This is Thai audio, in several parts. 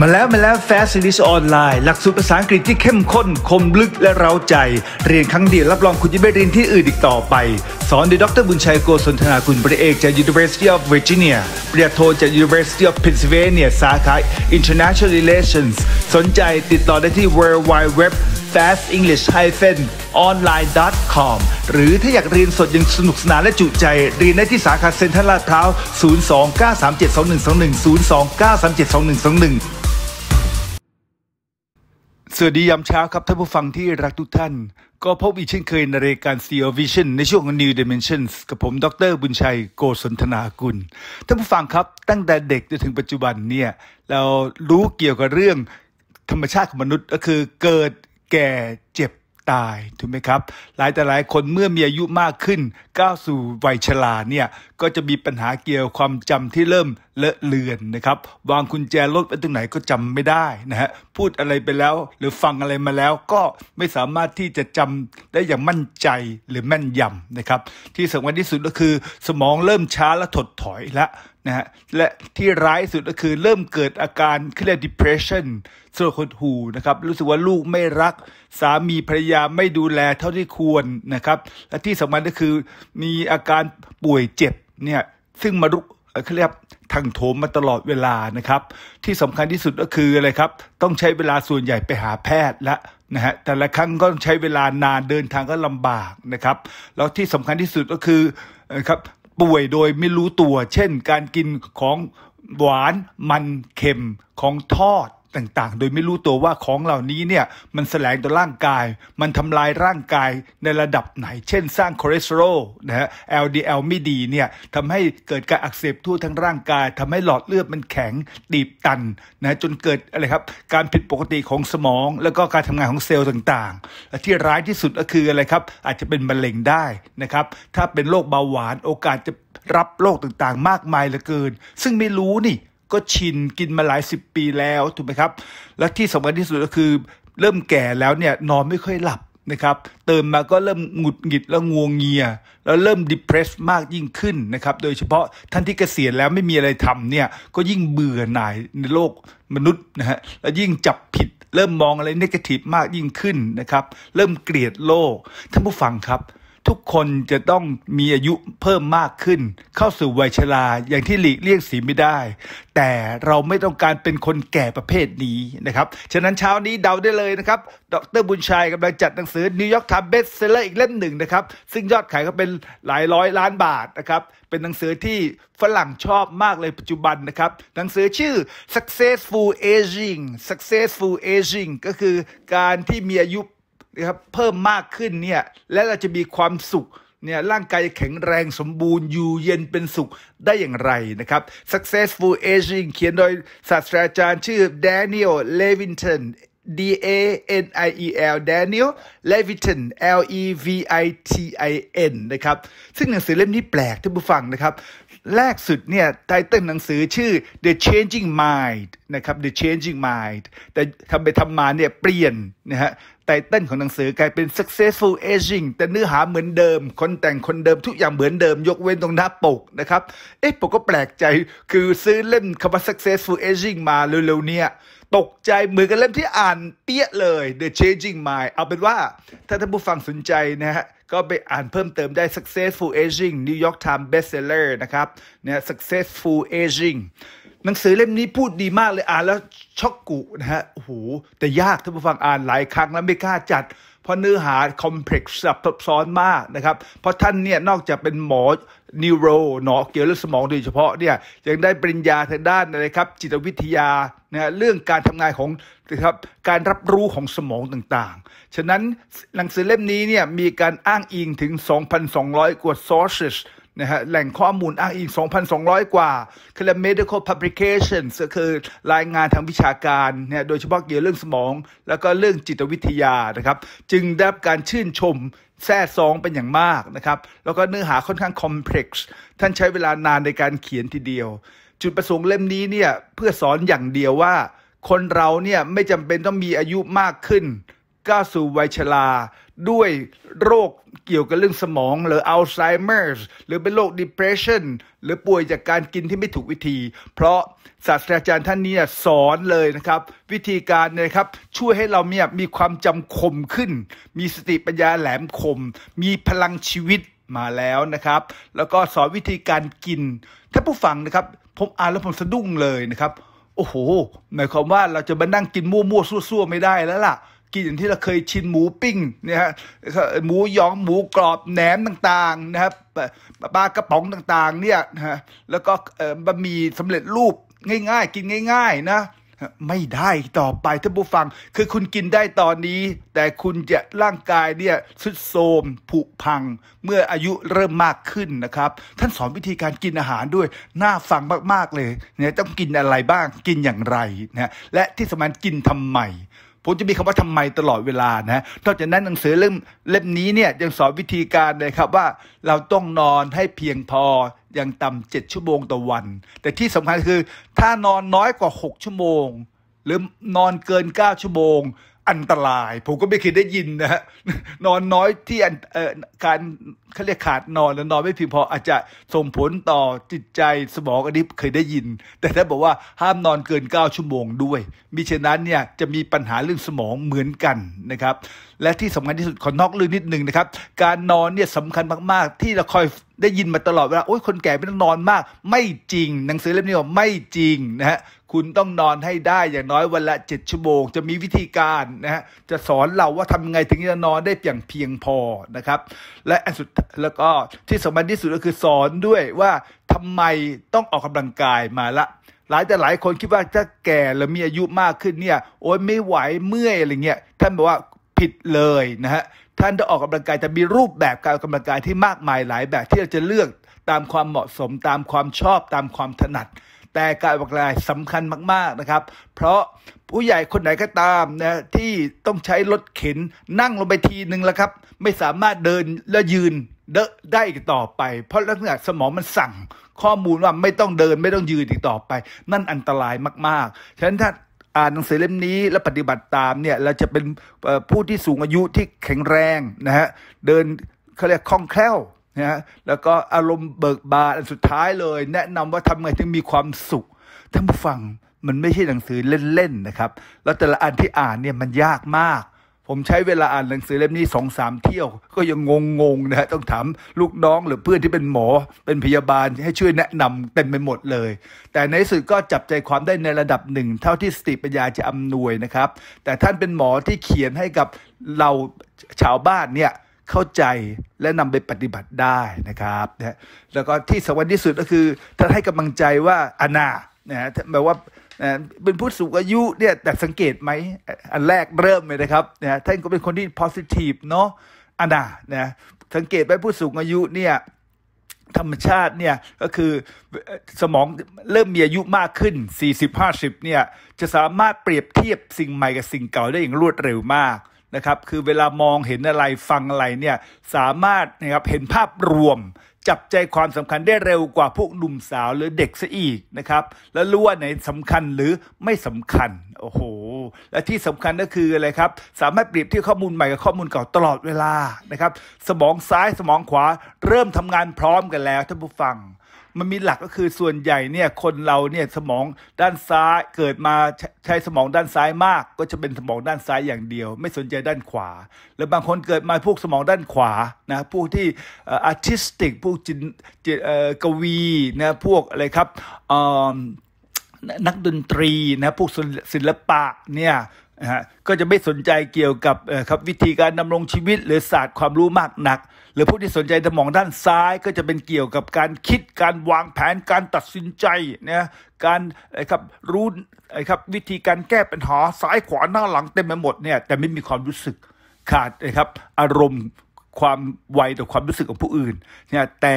มาแล้วมาแล้ว Fast n g l i s ออนไลน์หลักสูตรภาษาอังกฤษที่เข้มข้น คมลึกและเร้าใจ เรียนครั้งเดียว รับรองคุณจะไม่เรียนที่อื่นอีกต่อไป สอนโดยดรบุญชัยโกศลธนาคุณปริเอกจาก University of Virginia ปริญญาโทจาก University of Pennsylvania สาขา International Relations สนใจติดต่อได้ที่ www fastenglish-online.com หรือถ้าอยากเรียนสดยังสนุกสนานและจุใจเรียนได้ที่สาขาเซ็นทรัลลาดพร้าว029372121 029372121สวัสดียามเช้าครับ ท่านผู้ฟังที่รักทุกท่าน ก็พบอีกเช่นเคยในรายการ c e o Vision ในช่วง New Dimensions กับผมดรบุญชัยโกศนธนากุล ท่านผู้ฟังครับตั้งแต่เด็กจนถึงปัจจุบันเนี่ยเรารู้เกี่ยวกับเรื่อง ธรรมชาติของมนุษย์ก็คือเกิดแก่เจ็บตายถูกไหมครับหลายแต่หลายคนเมื่อมีอายุมากขึ้นก้าวสู่วัยชราเนี่ยก็จะมีปัญหาเกี่ยวความจำที่เริ่มเลอะเลือนนะครับ วางคุญแจรถไปตรงไหนก็จำไม่ได้นะฮะพูดอะไรไปแล้วหรือฟังอะไรมาแล้วก็ไม่สามารถที่จะจำได้อย่างมั่นใจหรือแม่นยำนะครับที่สำคัญที่สุดก็คือ สมองเริ่มช้าและถดถอยและนะฮะและที่ร้ายสุดก็คือเริ่มเกิดอาการเครียด depression สลดหหูนะครับรู้สึกว่าลูกไม่รัก สามีภรรยาไม่ดูแลเท่าที่ควรนะครับและที่สำคัญก็คือมีอาการป่วยเจ็บเนี่ยซึ่งมารุกเขเรียกทางโถมมาตลอดเวลานะครับ ที่สำคัญที่สุดก็คืออะไรครับต้องใช้เวลาส่วนใหญ่ไปหาแพทย์และนะฮะแต่ละครั้งก็ใช้เวลานานเดินทางก็ลำบากนะครับ แล้วที่สำคัญที่สุดก็คือครับป่วยโดยไม่รู้ตัวเช่น การกินของหวานมัน เค็มของทอดต่าง ๆ โดยไม่รู้ตัวว่าของเหล่านี้เนี่ยมันแสลงต่อร่างกาย มันทำลายร่างกายในระดับไหน เช่นสร้างคอเลสเตอรอลนะฮะ LDL ไม่ดีเนี่ยทำให้เกิดการอักเสบทั่วทั้งร่างกายทำให้หลอดเลือดมันแข็งตีบตันนะจนเกิดอะไรครับการผิดปกติของสมองแล้วก็การทำงานของเซลล์ต่าง ๆ และที่ร้ายที่สุดก็คืออะไรครับ อาจจะเป็นมะเร็งได้นะครับถ้าเป็นโรคเบาหวานโอกาสจะรับโรคต่างๆ มากมายเหลือเกิน ซึ่งไม่รู้นี่ก็ชินกินมาหลายสิบปีแล้วถูกไหมครับ และที่สำคัญที่สุดก็คือ เริ่มแก่แล้วเนี่ยนอนไม่ค่อยหลับนะครับ เติมมาก็เริ่มหงุดหงิดแล้วงวงเงีย แล้วเริ่ม depressed มากยิ่งขึ้นนะครับโดยเฉพาะท่านที่เกษียณแล้วไม่มีอะไรทำเนี่ยก็ยิ่งเบื่อหน่ายในโลกมนุษย์นะฮะแล้วยิ่งจับผิดเริ่มมองอะไรนกาทีฟมากยิ่งขึ้นนะครับเริ่มเกลียดโลกท่านผู้ฟังครับทุกคนจะต้องมีอายุเพิ่มมากขึ้น เข้าสู่วัยชราอย่างที่หลีกเลี่ยงสีไม่ได้ แต่เราไม่ต้องการเป็นคนแก่ประเภทนี้นะครับ ฉะนั้นเช้านี้เดาได้เลยนะครับดรบุญชัยกำลังจัดหนังสือนิวยอร์กทับเบสเซลเลอร์อีกเล่มหนึ่งนะครับ ซึ่งยอดขายก็เป็นหลายร้อยล้านบาทนะครับ เป็นหนังสือที่ฝรั่งชอบมากเลยปัจจุบันนะครับหนังสือชื่อ successful aging successful aging ก็คือการที่มีอายุนะครับเพิ่มมากขึ้นเนี่ย และเราจะมีความสุข เนี่ย ร่างกายแข็งแรงสมบูรณ์ อยู่เย็นเป็นสุข ได้อย่างไรนะครับ successful aging เขียนโดยศาสตราจารย์ชื่อ Daniel Leviton D A N I E L Daniel Levitin L E V I T I N นะครับ ซึ่งหนังสือเล่มนี้แปลกท่านผู้ฟังนะครับ แรกสุดเนี่ยไตเติ้ลหนังสือชื่อ The Changing Mind นะครับ The Changing Mind แต่ทำไปทำมาเนี่ยเปลี่ยนนะฮะไตเติ้ลของหนังสือกลายเป็น successful aging แต่เนื้อหาเหมือนเดิม คนแต่งคนเดิม ทุกอย่างเหมือนเดิม ยกเว้นตรงหน้าปกนะครับ เอ๊ะ ปกก็แปลกใจ คือซื้อเล่มคำว่า successful aging มาเร็วๆเนี่ย ตกใจเหมือนกันเล่มที่อ่านเปี้ยเลย The Changing Mind เอาเป็นว่าถ้าท่านผู้ฟังสนใจนะฮะ ก็ไปอ่านเพิ่มเติมได้ Successful Aging New York Times Bestseller นะครับ เนี่ย Successful Aging หนังสือเล่มนี้พูดดีมากเลย อ่านแล้วช็อกกุนะฮะโอ้โหแต่ยากท่านผู้ฟังอ่านหลายครั้งแล้วไม่กล้าจัด เพราะเนื้อหาคอมเพล็กซ์ซับซ้อนมากนะครับ เพราะท่านเนี่ยนอกจากเป็นหมอนิวโรหนอเกี่ยวเรื่องสมองโดยเฉพาะเนี่ยยังได้ปริญญาทางด้านอะไรครับจิตวิทยานะเรื่องการทำงานของนะครับการรับรู้ของสมองต่างๆ ฉะนั้นหนังสือเล่มนี้เนี่ยมีการอ้างอิงถึง 2,200 กว่า sources นะฮะแหล่งข้อมูลอ้างอิง2,200 กว่าคือ medical publications ก็คือรายงานทางวิชาการเนี่ยโดยเฉพาะเกี่ยวเรื่องสมอง แล้วก็เรื่องจิตวิทยานะครับ จึงได้รับการชื่นชมแท้ซองเป็นอย่างมากนะครับ แล้วก็เนื้อหาค่อนข้างคอมเพล็กซ์ท่านใช้เวลานานในการเขียนทีเดียว จุดประสงค์เล่มนี้เนี่ย เพื่อสอนอย่างเดียวว่า คนเราเนี่ย ไม่จำเป็นต้องมีอายุมากขึ้น ก้าวสู่วัยชราด้วยโรคเกี่ยวกับเรื่องสมอง หรืออัลไซเมอร์หรือเป็นโรค depression หรือป่วยจากการกินที่ไม่ถูกวิธี เพราะศาสตราจารย์ท่านนี้สอนเลยนะครับ วิธีการนะครับช่วยให้เราเนี่ยมีความจำคมขึ้น มีสติปัญญาแหลมคม มีพลังชีวิตมาแล้วนะครับ แล้วก็สอนวิธีการกิน ถ้าผู้ฟังนะครับ ผมอ่านแล้วผมสะดุ้งเลยนะครับ โอ้โหหมายความว่าเราจะมานั่งกินมั่วๆซั่วๆไม่ได้แล้วล่ะินอย่างที่เราเคยชินหมูปิ้งนะฮะหมูยองหมูกรอบแหนมต่างๆนะครับปลากระป๋องต่างๆเนี่ยนะฮะแล้วก็บะหมี่สำเร็จรูปง่ายๆ กินง่ายๆนะไม่ได้ต่อไปท่านผู้ฟังคือคุณกินได้ตอนนี้ แต่คุณจะร่างกายเนี่ยสุดโทมผุพัง เมื่ออายุเริ่มมากขึ้นนะครับ ท่านสอนวิธีการกินอาหารด้วย น่าฟังมากๆเลยเนี่ยต้องกินอะไรบ้างกินอย่างไรนะและที่สำคัญกินทำไมผมจะมีคำว่าทำไมตลอดเวลานะนอกจากนั้นหนังสือเล่มเล่มนี้เนี่ยยังสอนวิธีการเลยครับว่าเราต้องนอนให้เพียงพออย่างต่ำเจ็ดชั่วโมงต่อวัน แต่ที่สำคัญคือถ้านอนน้อยกว่า 6 ชั่วโมง หรือนอนเกิน 9 ชั่วโมงอันตรายผมก็ไม่เคยได้ยินนะฮะนอนน้อยที่การเขาเรียกขาดนอนแล้วนอนไม่เพียงพออาจจะส่งผลต่อจิตใจสมองอันนี้เคยได้ยิน แต่ถ้าบอกว่าห้ามนอนเกิน9ชั่วโมงด้วยมิฉะนั้นเนี่ยจะมีปัญหาเรื่องสมองเหมือนกันนะครับ และที่สำคัญที่สุด ขอนอกเรื่องนิดหนึ่งนะครับ การนอนเนี่ยสำคัญมาก ๆ ที่เราคอยได้ยินมาตลอดเวลาโอ้ยคนแก่ไม่ต้องนอนมาก ไม่จริง หนังสือเล่มนี้บอกไม่จริงนะฮะคุณต้องนอนให้ได้อย่างน้อยวันละเจ็ดชั่วโมง จะมีวิธีการนะฮะจะสอนเราว่าทำไงถึงจะนอนได้อย่างเพียงพอนะครับ และอันสุดแล้วก็ที่สำคัญที่สุดก็คือสอนด้วยว่าทำไมต้องออกกำลังกายมาละหลายแต่หลายคนคิดว่าถ้าแก่แล้วมีอายุมากขึ้นเนี่ย โอ้ยไม่ไหวเมื่อยอะไรเงี้ยท่านบอกว่าผิดเลยนะฮะท่านจะออกกำลังกายแต่มีรูปแบบการออกกำลังกายที่มากมายหลายแบบที่เราจะเลือกตามความเหมาะสมตามความชอบตามความถนัด แต่การออกกำลังกายสำคัญมาก ๆนะครับเพราะผู้ใหญ่คนไหนก็ตามนะที่ต้องใช้รถเข็นนั่งลงไปทีหนึ่งแล้วครับ ไม่สามารถเดินและยืนได้อีกต่อไป เพราะลักษณะสมองมันสั่งข้อมูลว่าไม่ต้องเดินไม่ต้องยืนอีกต่อไป นั่นอันตรายมากๆฉะนั้นถ้าอ่านหนังสือเล่มนี้และปฏิบัติตามเนี่ยเราจะเป็นผู้ที่สูงอายุที่แข็งแรงนะฮะเดินเขาเรียกคล่องแคล่วนะฮะแล้วก็อารมณ์เบิกบานสุดท้ายเลย แนะนำว่าทำไงถึงมีความสุขท่านผู้ฟังมันไม่ใช่หนังสือเล่น ๆ นะครับ แล้วแต่ละอันที่อ่านเนี่ย มันยากมากผมใช้เวลาอ่านหนังสือเล่มนี้สองสามเที่ยวก็ยังงงๆนะฮะต้องถามลูกน้องหรือเพื่อนที่เป็นหมอเป็นพยาบาลให้ช่วยแนะนำเต็มไปหมดเลย แต่ในสุดก็จับใจความได้ในระดับหนึ่งเท่าที่สติปัญญาจะอำนวยนะครับ แต่ท่านเป็นหมอที่เขียนให้กับเราชาวบ้านเนี่ยเข้าใจและนำไปปฏิบัติได้นะครับแล้วก็ที่สำคัญที่สุดก็คือท่านให้กำลังใจว่าอนาเนี่ยแปลว่านะเป็นผู้สูงอายุเนี่ย แต่สังเกตไหม อันแรกเริ่มเลยนะครับนะท่านก็เป็นคนที่ positive เนาะอันน่ะนะ สังเกตไปผู้สูงอายุเนี่ย ธรรมชาติเนี่ยก็คือสมองเริ่มมีอายุมากขึ้น 40-50เนี่ย จะสามารถเปรียบเทียบสิ่งใหม่กับสิ่งเก่าได้อย่างรวดเร็วมากนะครับ คือเวลามองเห็นอะไรฟังอะไรเนี่ย สามารถนะครับเห็นภาพรวมจับใจความสำคัญได้เร็วกว่าพวกหนุ่มสาวหรือเด็กซะอีกนะครับแล้วรู้ว่าไหนสำคัญหรือไม่สำคัญโอ้โหและที่สำคัญก็คืออะไรครับ สามารถเปรียบเทียบข้อมูลใหม่กับข้อมูลเก่าตลอดเวลานะครับสมองซ้ายสมองขวาเริ่มทำงานพร้อมกันแล้วท่านผู้ฟังมันมีหลักก็คือส่วนใหญ่เนี่ยคนเราเนี่ยสมองด้านซ้ายเกิดมาใช้สมองด้านซ้ายมากก็จะเป็นสมองด้านซ้ายอย่างเดียว ไม่สนใจด้านขวา แล้วบางคนเกิดมาพวกสมองด้านขวานะพวกที่อาร์ติสติกพวกจินจกวีนะพวกอะไรครับนักดนตรีนะพวกศิลปะเนี่ยะฮะก็จะไม่สนใจเกี่ยวกับครับวิธีการดำรงชีวิตหรือศาสตร์ความรู้มากหนัก หรือผู้ที่สนใจสมองด้านซ้าย ก็จะเป็นเกี่ยวกับการคิดการวางแผนการตัดสินใจนะการครับรู้ครับวิธีการแก้ปัญหาซ้ายขวาหน้าหลังเต็มไปหมดเนี่ยแต่ไม่มีความรู้สึกขาดนะครับอารมณ์ความไวต่อความรู้สึกของผู้อื่นเนี่ยแต่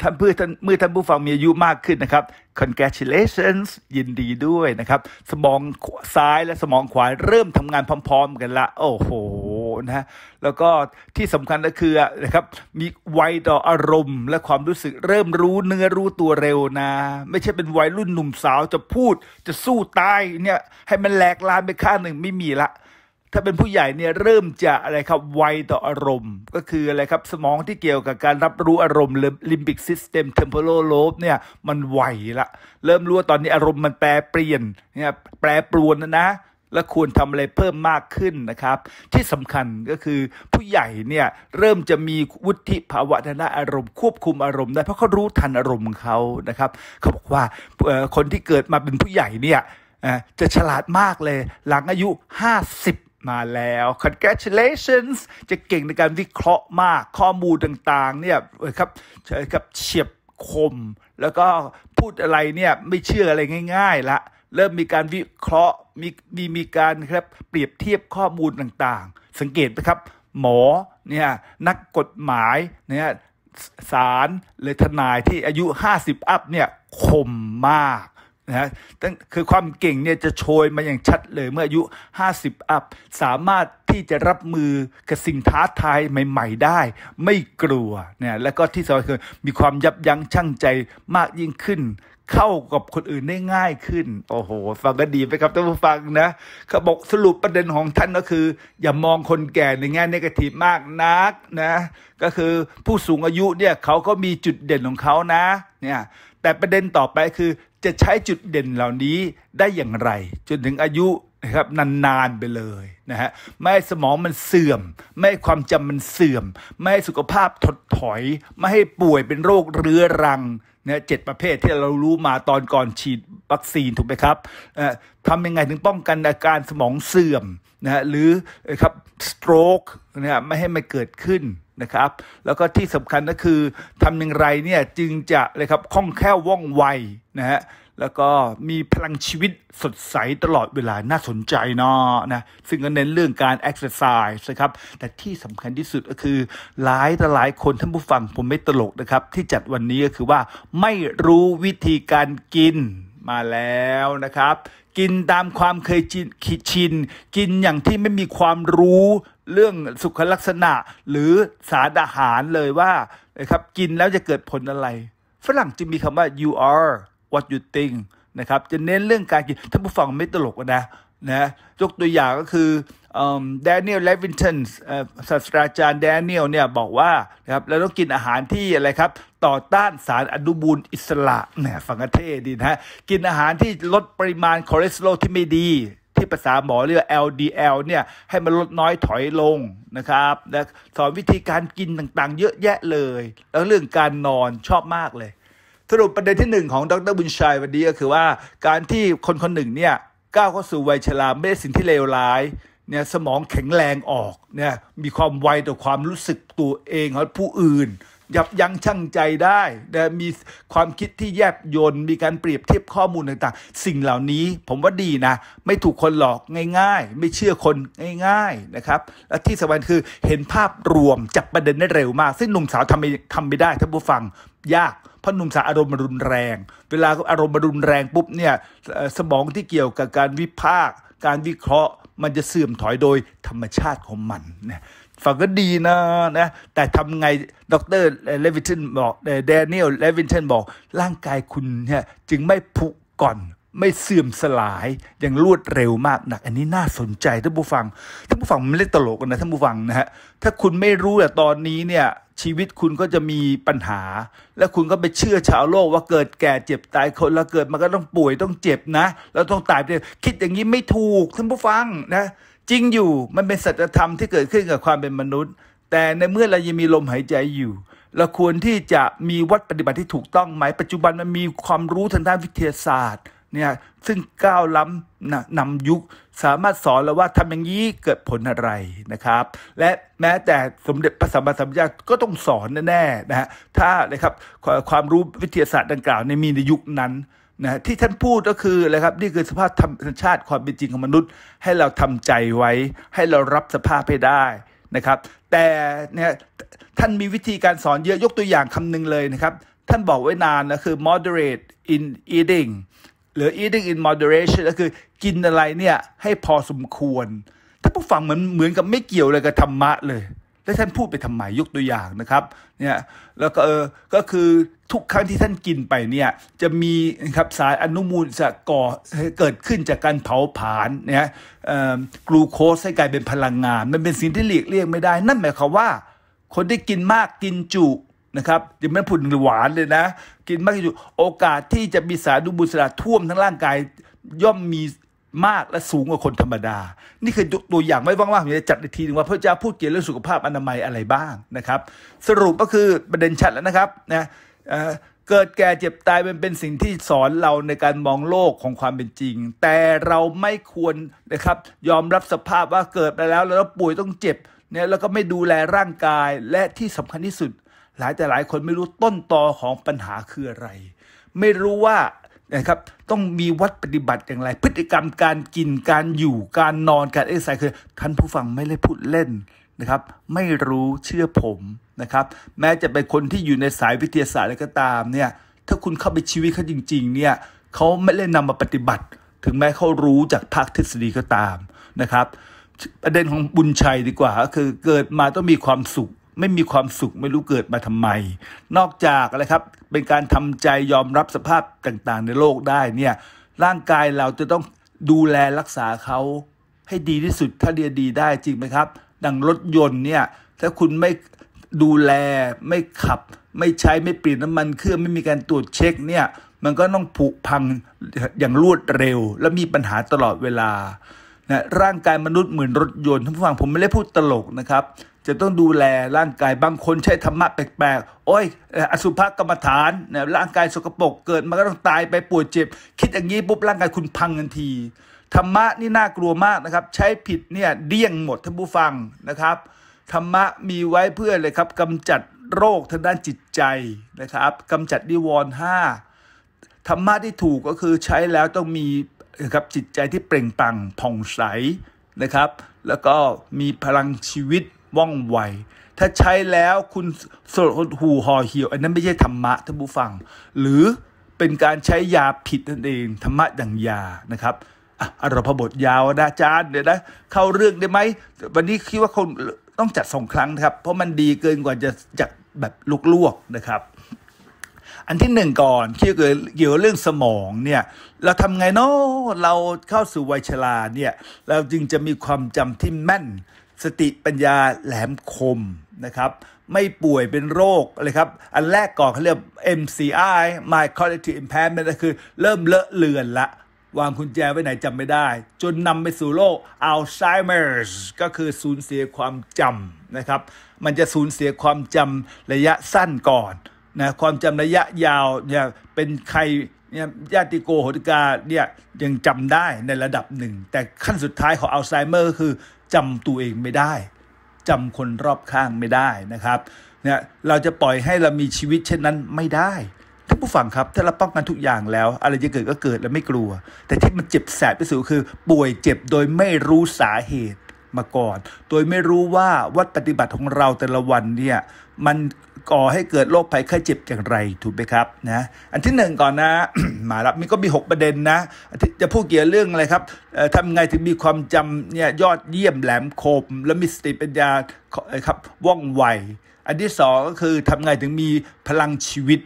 ท่านเพื่อท่านเมื่อท่านผู้ฟังมีอายุมากขึ้นนะครับ congratulations ยินดีด้วยนะครับ สมองซ้ายและสมองขวาเริ่มทำงานพร้อมๆกันละโอ้โหนะแล้วก็ที่สำคัญก็คือนะครับมีไวต่ออารมณ์ และความรู้สึกเริ่มรู้เนื้อรู้ตัวเร็วนะ ไม่ใช่เป็นวัยรุ่นหนุ่มสาวจะพูดจะสู้ตายเนี่ยให้มันแหลกลานไปข้างหนึ่งไม่มีละถ้าเป็นผู้ใหญ่เนี่ยเริ่มจะอะไรครับไวต่ออารมณ์ก็คืออะไรครับ สมองที่เกี่ยวกับการรับรู้อารมณ์ลิมบิกซิสเต็มเทมโพโลโลบเนี่ยมันไวละ เริ่มรู้ว่าตอนนี้อารมณ์มันแปรเปลี่ยนเนี่ยแปรปรวนนะนะ และควรทำอะไรเพิ่มมากขึ้นนะครับ ที่สำคัญก็คือผู้ใหญ่เนี่ยเริ่มจะมีวุฒิภาวะทางด้านอารมณ์ควบคุมอารมณ์ได้เพราะเขารู้ทันอารมณ์เขานะครับเขาบอกว่าคนที่เกิดมาเป็นผู้ใหญ่เนี่ยจะฉลาดมากเลยหลังอายุ 50มาแล้ว congratulations จะเก่งในการวิเคราะห์มากข้อมูลต่างๆเนี่ยครับเฉยครับเฉียบคม แล้วก็พูดอะไรเนี่ยไม่เชื่ออะไรง่ายๆละเริ่มมีการวิเคราะห์มีมีมีการครับเปรียบเทียบข้อมูลต่างๆ สังเกตไหมครับ หมอเนี่ยนักกฎหมายเนี่ยสารเลยทนายที่อายุ 50 อัพเนี่ยคมมากนะฮะคือความเก่งเนี่ยจะโชยมาอย่างชัดเลย เมื่ออายุ 50 อัพ สามารถที่จะรับมือกับสิ่งท้าทายใหม่ ๆได้ ไม่กลัวเนี่ยแล้วก็ที่สำคัญคือ มีความยับยั้งชั่งใจมากยิ่งขึ้น เข้ากับคนอื่นได้ง่ายขึ้น โอ้โห ฟังก็ดีไปครับท่านผู้ฟังนะเขาบอกสรุปประเด็นของท่านก็คือ อย่ามองคนแก่ในแง่นกาทีมากนักนะก็คือผู้สูงอายุเนี่ยเขาก็มีจุดเด่นของเขานะเนี่ยแต่ประเด็นต่อไปคือจะใช้จุดเด่นเหล่านี้ได้อย่างไรจนถึงอายุนะครับนานๆไปเลยนะฮะไม่ให้สมองมันเสื่อม ไม่ให้ความจำมันเสื่อม ไม่ให้สุขภาพถดถอย ไม่ให้ป่วยเป็นโรคเรื้อรังนะเจ็ดประเภทที่เรารู้มาตอนก่อนฉีดวัคซีนถูกไหมครับทำยังไงถึงป้องกันอาการสมองเสื่อมนะหรือครับ s stroke นะไม่ให้มันเกิดขึ้นนะครับแล้วก็ที่สำคัญก็คือทำอย่างไรเนี่ยจึงจะเลยครับคล่องแคล่วว่องไวนะฮะแล้วก็มีพลังชีวิตสดใสตลอดเวลาน่าสนใจเนาะนะซึ่งก็เน้นเรื่องการแอคซสไซส์นะครับแต่ที่สำคัญที่สุดก็คือ หลายต่หลายคนท่านผู้ฟังผมไม่ตลกนะครับที่จัดวันนี้ก็คือว่าไม่รู้วิธีการกินมาแล้วนะครับกินตามความเคยชิน กินอย่างที่ไม่มีความรู้เรื่องสุขลักษณะ หรือสารอาหารเลยว่านะครับ กินแล้วจะเกิดผลอะไร ฝรั่งจะมีคำว่า you are what you think นะครับจะเน้นเรื่องการกินท่านผู้ฟังไม่ตลกนะนะยกตัวอย่างก็คือแดเนียลเลวินตันศาสตราจารย์แดเนียลเนี่ยบอกว่านะครับเราต้องกินอาหารที่อะไรครับ ต่อต้านสารอนุมูลอิสระเนี่ยฝังเท่ดีนะฮะกินอาหารที่ลดปริมาณคอเลสเตอรอลที่ไม่ดี ที่ภาษาหมอเรียก LDL เนี่ย ให้มันลดน้อยถอยลงนะครับนะสอนวิธีการกินต่างๆ เยอะแยะเลย แล้วเรื่องการนอนชอบมากเลย สรุปประเด็นที่หนึ่งของดร บุญชัยวันนี้ก็คือว่าการที่คนคนหนึ่งเนี่ย ก้าวเข้าสู่วัยชราไม่ได้สิ่งที่เลวร้ายเนี่ยสมองแข็งแรงออกเนี่ยมีความไวต่อความรู้สึกตัวเองของผู้อื่น ยับยั้งชั่งใจได้นะมีความคิดที่แยบยนมีการเปรียบเทียบข้อมูลต่างๆ สิ่งเหล่านี้ผมว่าดีนะ ไม่ถูกคนหลอกง่ายๆ ไม่เชื่อคนง่ายๆนะครับและที่สำคัญคือเห็นภาพรวม จับประเด็นได้เร็วมากซึ่งหนุ่มสาวทำไม่ทำไม่ได้ท่านผู้ฟัง ยาก เพราะหนุ่มสาวอารมณ์รุนแรง เวลาอารมณ์รุนแรงปุ๊บเนี่ยสมองที่เกี่ยวกับการวิพากษ์การวิเคราะห์มันจะเสื่อมถอยโดยธรรมชาติของมันนะฟังก็ดีนะนะ แต่ทำไงดรเลวินบอกเดนนเอลเลวินบอกร่างกายคุณเนี่ยจึงไม่ผุก่อนไม่เสื่อมสลาย ยังรวดเร็วมากหนักอันนี้น่าสนใจท่านผู้ฟังท่านผู้ฟังไม่เล่นตลกกันนะท่านผู้ฟังนะฮะถ้าคุณไม่รู้อะตอนนี้เนี่ยชีวิตคุณก็จะมีปัญหา และคุณก็ไปเชื่อชาวโลกว่าเกิดแก่เจ็บตายคนเราเกิดมันก็ต้องป่วยต้องเจ็บนะ แล้วต้องตายไปคิดอย่างนี้ไม่ถูกท่านผู้ฟังนะ จริงอยู่มันเป็นสัจธรรมที่เกิดขึ้นกับความเป็นมนุษย์ แต่ในเมื่อเรายังมีลมหายใจอยู่ เราควรที่จะมีวัดปฏิบัติที่ถูกต้องไหมปัจจุบันมันมีความรู้ทางด้านวิทยาศาสตร์เนี่ยซึ่งก้าวล้ำนำยุคสามารถสอนเราว่าทำอย่างนี้เกิดผลอะไรนะครับ และแม้แต่สมเด็จพระสัมมาสัมพุทธเจ้าก็ต้องสอนแน่ๆนะฮะถ้านะครับความรู้วิทยาศาสตร์ดังกล่าวในมีในยุคนั้นนะที่ท่านพูดก็คืออะไรครับนี่คือสภาพธรรมชาติความเป็นจริงของมนุษย์ ให้เราทำใจไว้ ให้เรารับสภาพให้ได้นะครับแต่เนี่ยท่านมีวิธีการสอนเยอะยกตัวอย่างคำหนึ่งเลยนะครับท่านบอกไว้นานนะคือ moderate in eating หรือ eating in moderation ก็คือกินอะไรเนี่ยให้พอสมควร ถ้าผู้ฟังเหมือนเหมือนกับไม่เกี่ยวอะไรกับธรรมะเลย แล้วท่านพูดไปทำไมยกตัวอย่างนะครับเนี่ยแล้วก็เออก็คือทุกครั้งที่ท่านกินไปเนี่ยจะมีครับสารอนุมูลจะก่อเกิดขึ้นจากการเผาผลาญเนี่ยกลูโคสให้กลายเป็นพลังงาน มันเป็นสิ่งที่หลีกเลี่ยงไม่ได้ นั่นหมายความว่าคนที่กินมากกินจุนะครับยังไม่ผุดหวานเลยนะ กินมากที่สุดโอกาสที่จะมีสารดูบุสระท่วมทั้งร่างกาย ย่อมมีมากและสูงกว่าคนธรรมดา นี่คือตัวอย่างไม่ว่างๆผมจะจัดอีกทีนึงว่าพระเจ้าพูดเกี่ยวเรื่องสุขภาพอนามัยอะไรบ้างนะครับ สรุปก็คือประเด็นชัดแล้วนะครับนะเกิดแก่เจ็บตายเป็นเป็นสิ่งที่สอนเราในการมองโลกของความเป็นจริง แต่เราไม่ควรนะครับยอมรับสภาพว่าเกิดไปแล้ว แล้วป่วยต้องเจ็บเนี่ยแล้วก็ไม่ดูแลร่างกายและที่สำคัญที่สุดหลายแต่หลายคนไม่รู้ต้นตอของปัญหาคืออะไร ไม่รู้ว่านะครับต้องมีวัดปฏิบัติอย่างไร พฤติกรรมการกินการอยู่การนอนการเอ็กซ์ไซส์คือท่านผู้ฟังไม่ได้พูดเล่นนะครับ ไม่รู้เชื่อผมนะครับ แม้จะเป็นคนที่อยู่ในสายวิทยาศาสตร์อะไรก็ตามเนี่ยถ้าคุณเข้าไปชีวิตเขาจริงๆเนี่ยเขาไม่ได้นำมาปฏิบัติ ถึงแม้เขารู้จากภาคทฤษฎีก็ตามนะครับ ประเด็นของบุญชัยดีกว่า คือเกิดมาต้องมีความสุขไม่มีความสุขไม่รู้เกิดมาทำไม นอกจากอะไรครับ เป็นการทำใจยอมรับสภาพต่าง ๆ ในโลกได้เนี่ยร่างกายเราจะต้องดูแลรักษาเขาให้ดีที่สุดถ้าเรียนดีได้จริงไหมครับ ดังรถยนต์เนี่ย ถ้าคุณไม่ดูแลไม่ขับ ไม่ใช้ไม่เปลี่ยนน้ำมันเครื่องไม่มีการตรวจเช็คเนี่ยมันก็ต้องผุพังอย่างรวดเร็ว และมีปัญหาตลอดเวลานะร่างกายมนุษย์เหมือนรถยนต์ท่านผู้ฟังผมไม่ได้พูดตลกนะครับจะต้องดูแลร่างกายบางคนใช้ธรรมะแปลกๆโอ้ย อสุภกรรมฐานนะร่างกายสกปรกเกิด มาก็ต้องตายไปป่วยเจ็บ คิดอย่างนี้ปุ๊บร่างกายคุณพังทันทีธรรมะนี่น่ากลัวมากนะครับใช้ผิดเนี่ยเดี่ยงหมดท่านผู้ฟังนะครับธรรมะมีไว้เพื่อเลยครับกำจัดโรคทางด้านจิตใจนะครับกำจัดดิวรนห้าธรรมะที่ถูกก็คือใช้แล้วต้องมีนะครับจิตใจที่เปล่งปลั่งผ่องใสนะครับ แล้วก็มีพลังชีวิตว่องไว ถ้าใช้แล้วคุณสลดหูห่อเหี่ยว อันนั้นไม่ใช่ธรรมะท่านผู้ฟัง หรือเป็นการใช้ยาผิดนั่นเองธรรมะดังยานะครับอ่ะรพบทยาวนะอาจารย์เดี๋ยวนะเข้าเรื่องได้ไหมวันนี้คิดว่าคนต้องจัดสองครั้งครับ เพราะมันดีเกินกว่าจะจัดแบบลวกๆนะครับ อันที่หนึ่งก่อนคิี่วกัเกี่ยวเรื่องสมองเนี่ยเราทำไงเนาะเราเข้าสู่วัยชราเนี่ย เราจึงจะมีความจำที่แม่นสติปัญญาแหลมคมนะครับ ไม่ป่วยเป็นโรคอะไรครับอันแรกก่อนเขาเรียก MCI My Cognitive Impairment ก็คือเริ่มเลอะเลือนละ วางคุณแจไว้ไหนจำไม่ได้ จนนำไปสู่โรค Alzheimer's ก็คือสูญเสียความจำนะครับ มันจะสูญเสียความจำระยะสั้นก่อนนะความจำระยะยาวเนี่ยเป็นใครเนี่ยญาติโกโหติกาเนี่ยยังจำได้ในระดับหนึ่งแต่ขั้นสุดท้ายของอัลไซเมอร์ก็คือจำตัวเองไม่ได้จำคนรอบข้างไม่ได้นะครับเนี่ยเราจะปล่อยให้เรามีชีวิตเช่นนั้นไม่ได้ท่านผู้ฟังครับ ถ้าเราป้องกันทุกอย่างแล้ว อะไรจะเกิดก็เกิดแล้วไม่กลัว แต่ที่มันเจ็บแสบที่สุดคือป่วยเจ็บโดยไม่รู้สาเหตุมาก่อน โดยไม่รู้ว่าวัดปฏิบัติของเราแต่ละวันเนี่ยมันก่อให้เกิดโรคภัยไข้เจ็บอย่างไรถูกไหมครับนะอันที่หนึ่งก่อนนะมาลับมีก็มี 6 ประเด็นนะจะพูดเกี่ยวเรื่องอะไรครับทำไงถึงมีความจำเนี่ยยอดเยี่ยมแหลมคม และมีสติปัญญาครับว่องไว อันที่สองก็คือทำไงถึงมีพลังชีวิต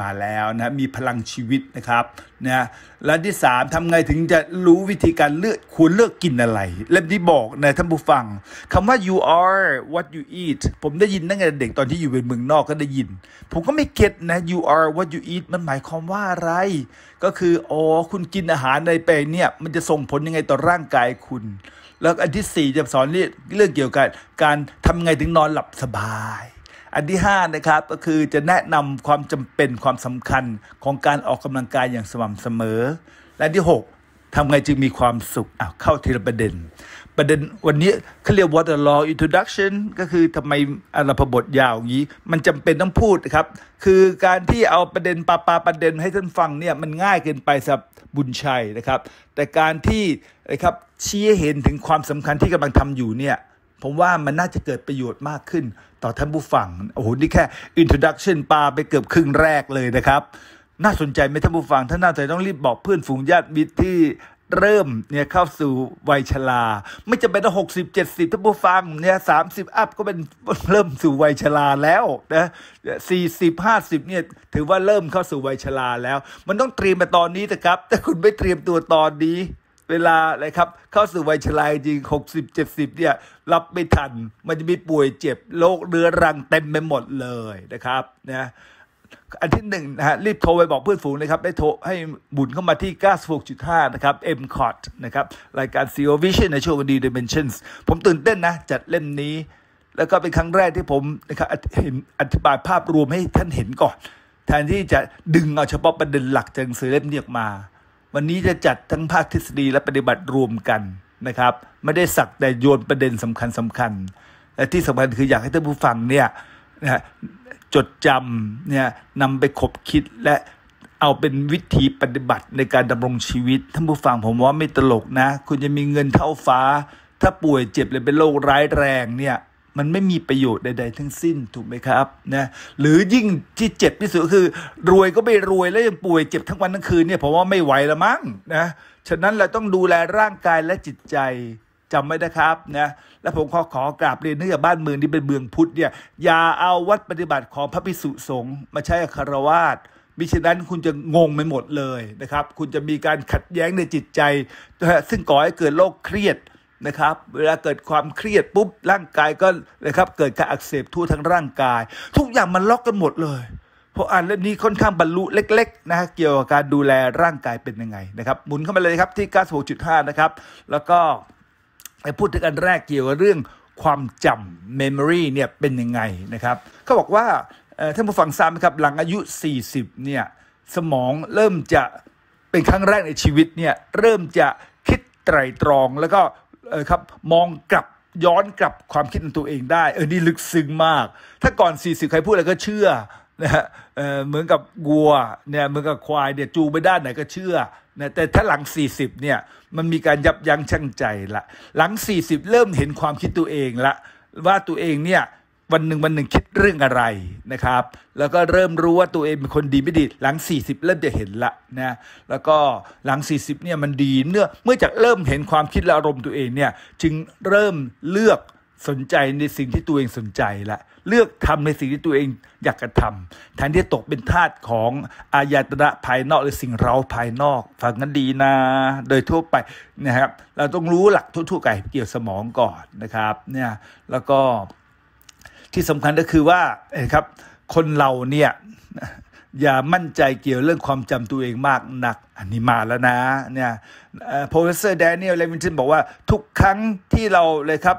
มาแล้วนะ มีพลังชีวิตนะครับนะและที่สามทำไงถึงจะรู้วิธีการเลือกควรเลือกกินอะไรเล่มที่บอกนะท่านผู้ฟังคำว่า you are what you eat ผมได้ยินตั้งแต่เด็กตอนที่อยู่เป็นเมืองนอกก็ได้ยิน ผมก็ไม่เก็ตนะ you are what you eat มันหมายความว่าอะไร ก็คือ อ๋อ คุณกินอาหารในไปเนี่ย มันจะส่งผลยังไงต่อร่างกายคุณ แล้วอันที่สี่จะสอนเรื่องเกี่ยวกับ การทำไงถึงนอนหลับสบายอันที่5นะครับก็คือจะแนะนำความจำเป็นความสำคัญของการออกกำลังกายอย่างสม่ำเสมอ และที่ 6 ทำไงจึงมีความสุขเข้าทีละประเด็น ประเด็นวันนี้เขาเรียกว่า t the law introduction ก็คือทำไมอรพบทยาวอย่างนี้มันจำเป็นต้องพูดครับคือการที่เอาประเด็นปาปาประเด็นให้ท่านฟังเนี่ยมันง่ายเกินไปสำหรับบุญชัยนะครับ แต่การที่นะครับชี้เห็นถึงความสำคัญที่กำลังทำอยู่เนี่ยผมว่ามันน่าจะเกิดประโยชน์มากขึ้นต่อท่านผู้ฟัง โอ้โห นี่แค่ introduction ปาไปเกือบครึ่งแรกเลยนะครับ น่าสนใจไหมท่านผู้ฟัง ท่านน่าจะต้องรีบบอกเพื่อนฝูงญาติมิตรที่เริ่มเนี่ยเข้าสู่วัยชรา ไม่จำเป็นต้องหกสิบเจ็ดสิบท่านผู้ฟังเนี่ยสามสิบอัพก็เป็นเริ่มสู่วัยชราแล้วนะสี่สิบห้าสิบเนี่ย ถือว่าเริ่มเข้าสู่วัยชราแล้ว มันต้องเตรียมมาตอนนี้นะครับ แต่คุณไม่เตรียมตัวตอนนี้เวลาอะไรครับเข้าสู่วัยชราจริงหกสิบเจ็ดสิบเนี่ยรับไม่ทันมันจะมีป่วยเจ็บโรคเรื้อรังเต็มไปหมดเลยนะครับนะอันที่หนึ่งนะฮะรีบโทรไปบอกเพื่อนฝูงนะครับได้โทรให้บุญเข้ามาที่96.5นะครับ m c o t นะครับรายการ CEO Vision ในช่วงวันดี Dimensions ผมตื่นเต้นนะ จัดเล่มนี้ แล้วก็เป็นครั้งแรกที่ผมนะครับเห็นอธิบายภาพรวมให้ท่านเห็นก่อนแทนที่จะดึงเอาเฉพาะประเด็นหลักจากหนังสือเล่มนี้ออกมาวันนี้จะจัดทั้งภาคทฤษฎีและปฏิบัติรวมกันนะครับไม่ได้สักแต่โยนประเด็นสำคัญสำคัญและที่สำคัญคืออยากให้ท่านผู้ฟังเนี่ยนะจดจำเนี่ยนำไปคบคิดและเอาเป็นวิธีปฏิบัติในการดำรงชีวิตท่านผู้ฟังผมว่าไม่ตลกนะ คุณจะมีเงินเท่าฟ้า ถ้าป่วยเจ็บเลยเป็นโรคร้ายแรงเนี่ยมันไม่มีประโยชน์ใดๆ ทั้งสิ้นถูกไหมครับนะหรือยิ่งที่เจ็บที่สุดคือ รวยก็ไม่รวย แล้วยังป่วยเจ็บทั้งวันทั้งคืนเนี่ยผมว่าไม่ไหวละมั้งนะฉะนั้นเราต้องดูแลร่างกายและจิตใจจำไว้นะครับนะและผมขอขอกราบเรียนเนื่องจากบ้านเมืองที่เป็นเมืองพุทธเนี่ยอย่าเอาวัดปฏิบัติของพระภิกษุสงฆ์มาใช้คารวาสมิฉะนั้นคุณจะงงไปหมดเลยนะครับคุณจะมีการขัดแย้งในจิตใจ ซึ่งก่อให้เกิดโรคเครียดนะครับเวลาเกิดความเครียดปุ๊บ ร่างกายก็นะครับเกิดการอักเสบทั่วทั้งร่างกาย ทุกอย่างมันล็อกกันหมดเลย เพราะอ่านเล่มนี้ค่อนข้างบรรลุเล็ก ๆนะเกี่ยวกับการดูแลร่างกายเป็นยังไงนะครับ หมุนเข้ามาเลยครับที่96.5 นะครับ แล้วก็ไปพูดถึงอันแรกเกี่ยวกับเรื่องความจำ memory เนี่ยเป็นยังไงนะครับเขาบอกว่าท่านผู้ฟังทราบไหมครับหลังอายุ 40เนี่ยสมองเริ่มจะเป็นครั้งแรกในชีวิตเนี่ยเริ่มจะคิดไตรตรองแล้วก็เออครับมองกลับย้อนกลับความคิดของตัวเองได้ เออนี่ลึกซึ้งมาก ถ้าก่อนสี่สิบใครพูดอะไรก็เชื่อนะฮะเออเหมือนกับวัวเนี่ยเหมือนกับควายเนี่ยจูไปด้านไหนก็เชื่อนะแต่ถ้าหลัง40เนี่ยมันมีการยับยั้งชั่งใจละหลัง 40 เริ่มเห็นความคิดตัวเองละว่าตัวเองเนี่ยวันหนึ่งวันหนึ่งคิดเรื่องอะไรนะครับ แล้วก็เริ่มรู้ว่าตัวเองเป็นคนดีไม่ดี หลัง 40 เริ่มจะเห็นละนะ แล้วก็หลัง 40เนี่ยมันดีเนื่อเมื่อจากเริ่มเห็นความคิดและอารมณ์ตัวเองเนี่ย จึงเริ่มเลือกสนใจในสิ่งที่ตัวเองสนใจละ เลือกทำในสิ่งที่ตัวเองอยากกระทำแทนที่ตกเป็นทาสของอายตระภายนอกหรือสิ่งเราภายนอกฟังกันดีนะ โดยทั่วไปนะครับ เราต้องรู้หลักทั่วๆไปเกี่ยวสมองก่อนนะครับ เนี่ย แล้วก็ที่สำคัญก็คือว่าครับ คนเราเนี่ยอย่ามั่นใจเกี่ยวเรื่องความจำตัวเองมากหนัก อันนี้มาแล้วนะเนี่ยโปรเฟสเซอร์แดเนียลเลวินชินบอกว่า ทุกครั้งที่เราเลยครับ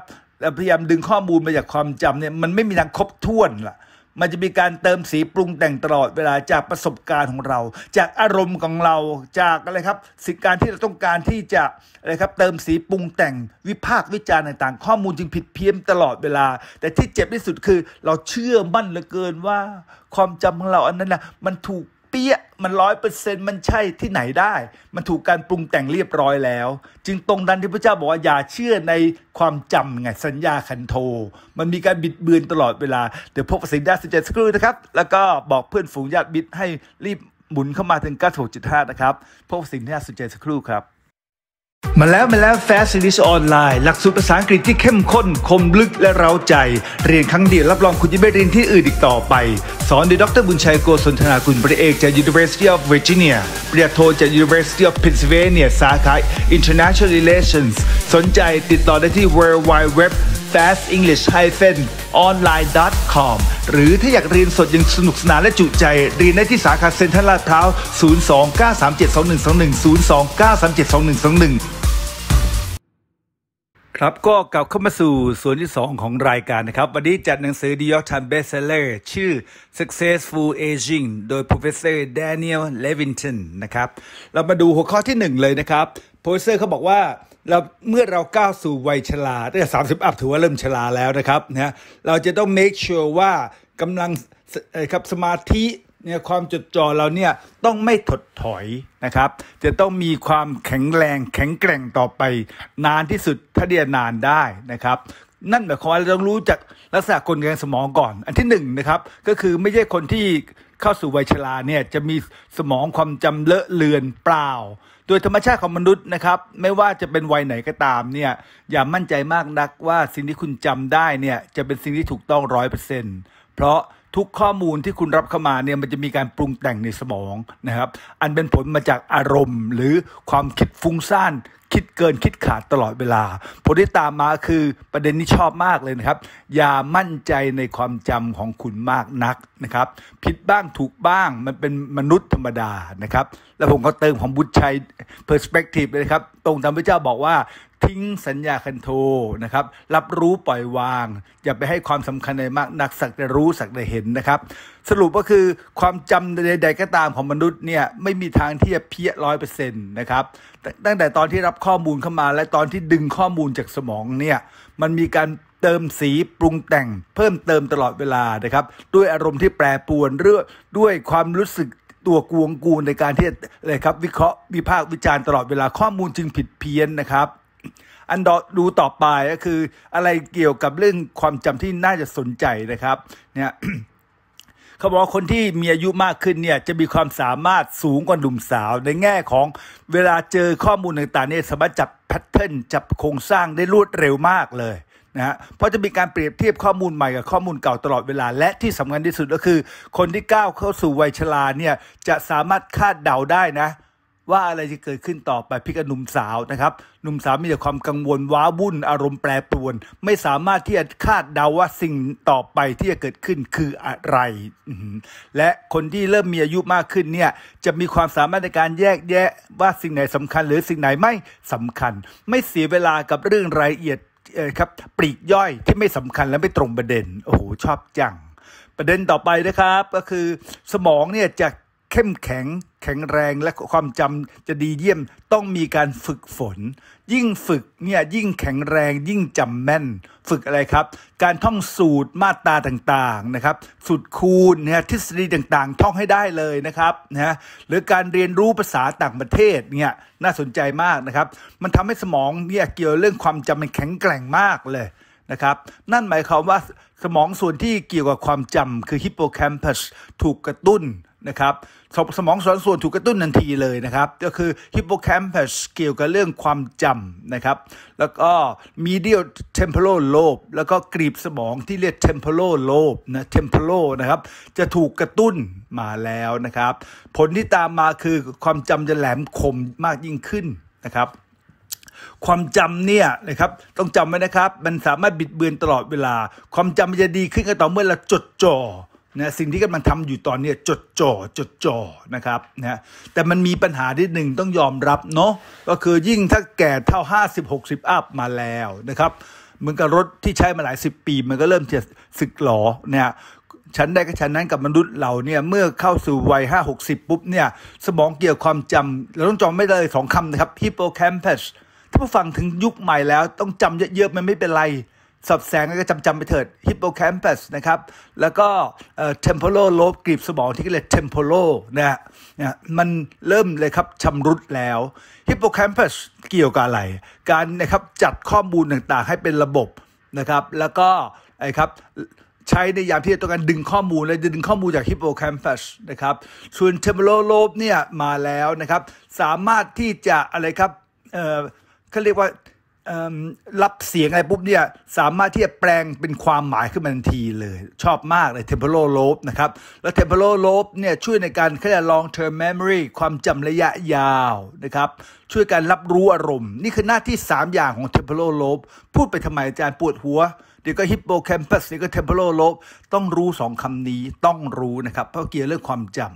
พยายามดึงข้อมูลมาจากความจำเนี่ยมันไม่มีทางครบถ้วนล่ะมันจะมีการเติมสีปรุงแต่งตลอดเวลาจากประสบการณ์ของเรา จากอารมณ์ของเราจากอะไรครับ สิ่งการที่เราต้องการที่จะอะไรครับ เติมสีปรุงแต่งวิพากษ์วิจารณ์ต่างๆข้อมูลจึงผิดเพี้ยนตลอดเวลา แต่ที่เจ็บที่สุดคือ เราเชื่อมั่นเหลือเกินว่า ความจำของเราอันนั้นนะมันถูกเปี้ยมันร้อยเปอร์เซ็นต์มันใช่ที่ไหนได้ มันถูกการปรุงแต่งเรียบร้อยแล้ว จึงตรงดันที่พระเจ้าบอกว่า อย่าเชื่อในความจำไง สัญญาคันโท มันมีการบิดเบือนตลอดเวลา เดี๋ยวพบสิงดาสิเจสักครู่นะครับ แล้วก็บอกเพื่อนฝูงญาติบิดให้รีบหมุนเข้ามาถึง96.5นะครับ พบสิงดาสิเจสักครู่ครับมาแล้วมาแล้ว Fast n g l i s ออนไลน์หลักสูตรภาษาอังกฤษที่เข้มข้น คมลึกและเร้าใจ เรียนครั้งเดียว รับรองคุณจะไม่เรียนที่อื่นอีกต่อไป สอนโดยดรบุญชัยโกศลธนาคุณปริเอกจาก University of Virginia ปริญญาโทจาก University of Pennsylvania สาขา International Relations สนใจติดต่อได้ที่ w w w fastenglish-online.com หรือถ้าอยากเรียนสดยังสนุกสนานและจุใจ เรียนได้ที่สาขาเซ็นทรัลลาดพร้าว029372121 029372121 ครับก็กลับเข้ามาสู่ส่วนที่ 2 ของรายการนะครับ วันนี้จัดหนังสือ The York Times Bestseller ชื่อ Successful Aging โดย Professor Daniel Levinton นะครับเรามาดูหัวข้อที่1เลยนะครับ Professor เขาบอกว่าเราเมื่อเราก้าวสู่วัยชราตั้งแต่สามสิบอัพถือว่าเริ่มชราแล้วนะครับนะเราจะต้อง make sure ว่ากำลังครับสมาธิเนี่ยความจดจ่อเราเนี่ยต้องไม่ถดถอยนะครับจะต้องมีความแข็งแรง แข็งแกร่งต่อไป นานที่สุดถ้าเดียนานได้นะครับ นั่นหมายความว่าเราต้องรู้จักลักษณะกลไกสมองก่อน อันที่หนึ่งนะครับ ก็คือไม่ใช่คนที่เข้าสู่วัยชราเนี่ยจะมีสมองความจำเลอะเลือนเปล่าดยธรรมชาติของมนุษย์นะครับไม่ว่าจะเป็นวัยไหนก็ตามเนี่ยอย่ามั่นใจมากนักว่าสิ่งที่คุณจำได้เนี่ยจะเป็นสิ่งที่ถูกต้องร้อยเปอร์เซ็นต์เพราะทุกข้อมูลที่คุณรับเข้ามาเนี่ยมันจะมีการปรุงแต่งในสมองนะครับอันเป็นผลมาจากอารมณ์ หรือความคิดฟุ้งซ่านคิดเกินคิดขาดตลอดเวลาผลที่ตามมาคือประเด็นนี้ชอบมากเลยนะครับ อย่ามั่นใจในความจำของคุณมากนักนะครับ ผิดบ้างถูกบ้างมันเป็นมนุษย์ธรรมดานะครับ แล้วผมก็เติมของบุรชัยเพอร์สเปกทีฟเลยครับ ตรงตามพระเจ้าบอกว่าทิ้งสัญญาคันโทนะครับรับรู้ปล่อยวาง อย่าไปให้ความสำคัญในมากนักสักแต่รู้สักแต่เห็นนะครับ สรุปก็คือความจำใดๆก็ตามของมนุษย์เนี่ยไม่มีทางที่จะเพี้ยร้อยเปอร์เซ็นต์นะครับตั้งแต่ตอนที่รับข้อมูลเข้ามาและตอนที่ดึงข้อมูลจากสมองเนี่ยมันมีการเติมสีปรุงแต่ง เพิ่มเติมตลอดเวลานะครับ ด้วยอารมณ์ที่แปรปรวนเรื่องด้วยความรู้สึกตัวกวงกูในการที่เลยครับวิเคราะห์วิพากษ์วิจารณ์ตลอดเวลาข้อมูลจึงผิดเพี้ยนนะครับอันดอดูต่อไปก็คืออะไรเกี่ยวกับเรื่องความจำที่น่าจะสนใจนะครับ เนี่ยเขาบอกว่าคนที่มีอายุมากขึ้นเนี่ยจะมีความสามารถสูงกว่าหนุ่มสาวในแง่ของเวลาเจอข้อมูลต่างๆเนี่ย สามารถจับแพทเทิร์นจับโครงสร้างได้รวดเร็วมากเลยนะฮะเพราะจะมีการเปรียบเทียบข้อมูลใหม่กับข้อมูลเก่าตลอดเวลาและที่สำคัญที่สุดก็คือ คนที่ก้าวเข้าสู่วัยชราเนี่ยจะสามารถคาดเดาได้นะว่าอะไรจะเกิดขึ้นต่อไปพิกหนุ่มสาวนะครับหนุ่มสาวมีแต่ความกังวลว้าวุ่นอารมณ์แปรปรวน ไม่สามารถที่จะคาดเดาว่าสิ่งต่อไปที่จะเกิดขึ้นคืออะไร และคนที่เริ่มมีอายุมากขึ้นเนี่ยจะมีความสามารถในการแยกแยะว่าสิ่งไหนสำคัญ หรือสิ่งไหนไม่สำคัญ ไม่เสียเวลากับเรื่องรายละเอียดครับปลีกย่อยที่ไม่สำคัญและไม่ตรงประเด็น โอ้โหชอบจัง ประเด็นต่อไปนะครับ ก็คือสมองเนี่ยจะเข้มแข็งแข็งแรงและความจำจะดีเยี่ยมต้องมีการฝึกฝน ยิ่งฝึกเนี่ยยิ่งแข็งแรงยิ่งจำแม่นฝึกอะไรครับ การท่องสูตรมาตราต่างๆนะครับ สูตรคูณนะทฤษฎีต่างๆท่องให้ได้เลยนะครับนะหรือการเรียนรู้ภาษาต่างประเทศเนี่ยน่าสนใจมากนะครับ มันทำให้สมองเนี่ยเกี่ยวเรื่องความจำมันแข็งแกร่งมากเลยนะครับ นั่นหมายความว่าสมองส่วนที่เกี่ยวกับความจำคือฮิปโปแคมปัสถูกกระตุ้นนะครับสมองส่วนส่วนถูกกระตุ้นทันทีเลยนะครับ ก็คือฮิปโปแคมปัสเกี่ยวกับเรื่องความจำนะครับแล้วก็มีเดียลเทมเพโลโลบแล้วก็กรีบสมองที่เรียกเทมเพโลโลบนะเทมเพโลนะครับจะถูกกระตุ้นมาแล้วนะครับ ผลที่ตามมาคือความจำจะแหลมคมมากยิ่งขึ้นนะครับ ความจำเนี่ยนะครับต้องจำไว้นะครับมันสามารถบิดเบือนตลอดเวลา ความจำมันจะดีขึ้นก็ต่อเมื่อเราจดจ่อนะสิ่งที่กำลังทำอยู่ตอนนี้จดจ่อจดจ่อนะครับนะแต่มันมีปัญหาที่หนึ่งต้องยอมรับเนาะก็คือยิ่งถ้าแก่เท่า 50-60อัพมาแล้วนะครับมันก็รถที่ใช้มาหลายสิบปีมันก็เริ่มจะสึกหลอเนี่ยชั้นไดกับชั้นนั้นกับมนุษย์เราเนี่ยเมื่อเข้าสู่วัยห้าหกสิบปุ๊บเนี่ยสมองเกี่ยวความจำเราต้องจำไม่ได้สองคำนะครับ hippocampus ถ้าผู้ฟังถึงยุคใหม่แล้ว ต้องจำเยอะๆมันไม่เป็นไรสับแสงก็จำจำไปเถิดฮิปโปแคมปัสนะครับ แล้วก็เทมโพโลโลบกรีบสมองที่เรียกเทมโพโลนะฮะมันเริ่มเลยครับชำรุดแล้วฮิปโปแคมปัสเกี่ยวกับอะไร การนะครับจัดข้อมูลต่างๆให้เป็นระบบนะครับ แล้วก็ไอ้ครับใช้ในยามที่ต้องการดึงข้อมูลและดึงข้อมูลจากฮิปโปแคมปัสนะครับส่วนเทมโพโลโลบเนี่ยมาแล้วนะครับ สามารถที่จะอะไรครับเขาเรียกว่ารับเสียงอะไรปุ๊บเนี่ยสามารถที่จะแปลงเป็นความหมายขึ้นมาทันทีเลย ชอบมากเลยเทมเพโลโลบนะครับแล้วเทมเพโลโลบเนี่ยช่วยในการขยายก long term memory ความจำระยะยาวนะครับช่วยการรับรู้อารมณ์ นี่คือหน้าที่ 3 อย่างของเทมเพโลโลบพูดไปทำไมอาจารย์ปวดหัว เดี๋ยวก็ฮิปโปแคมปัสเดี๋ยวก็เทมเพโลโลบต้องรู้ 2 คำนี้ต้องรู้นะครับ เพราะเกี่ยวเรื่องความจำ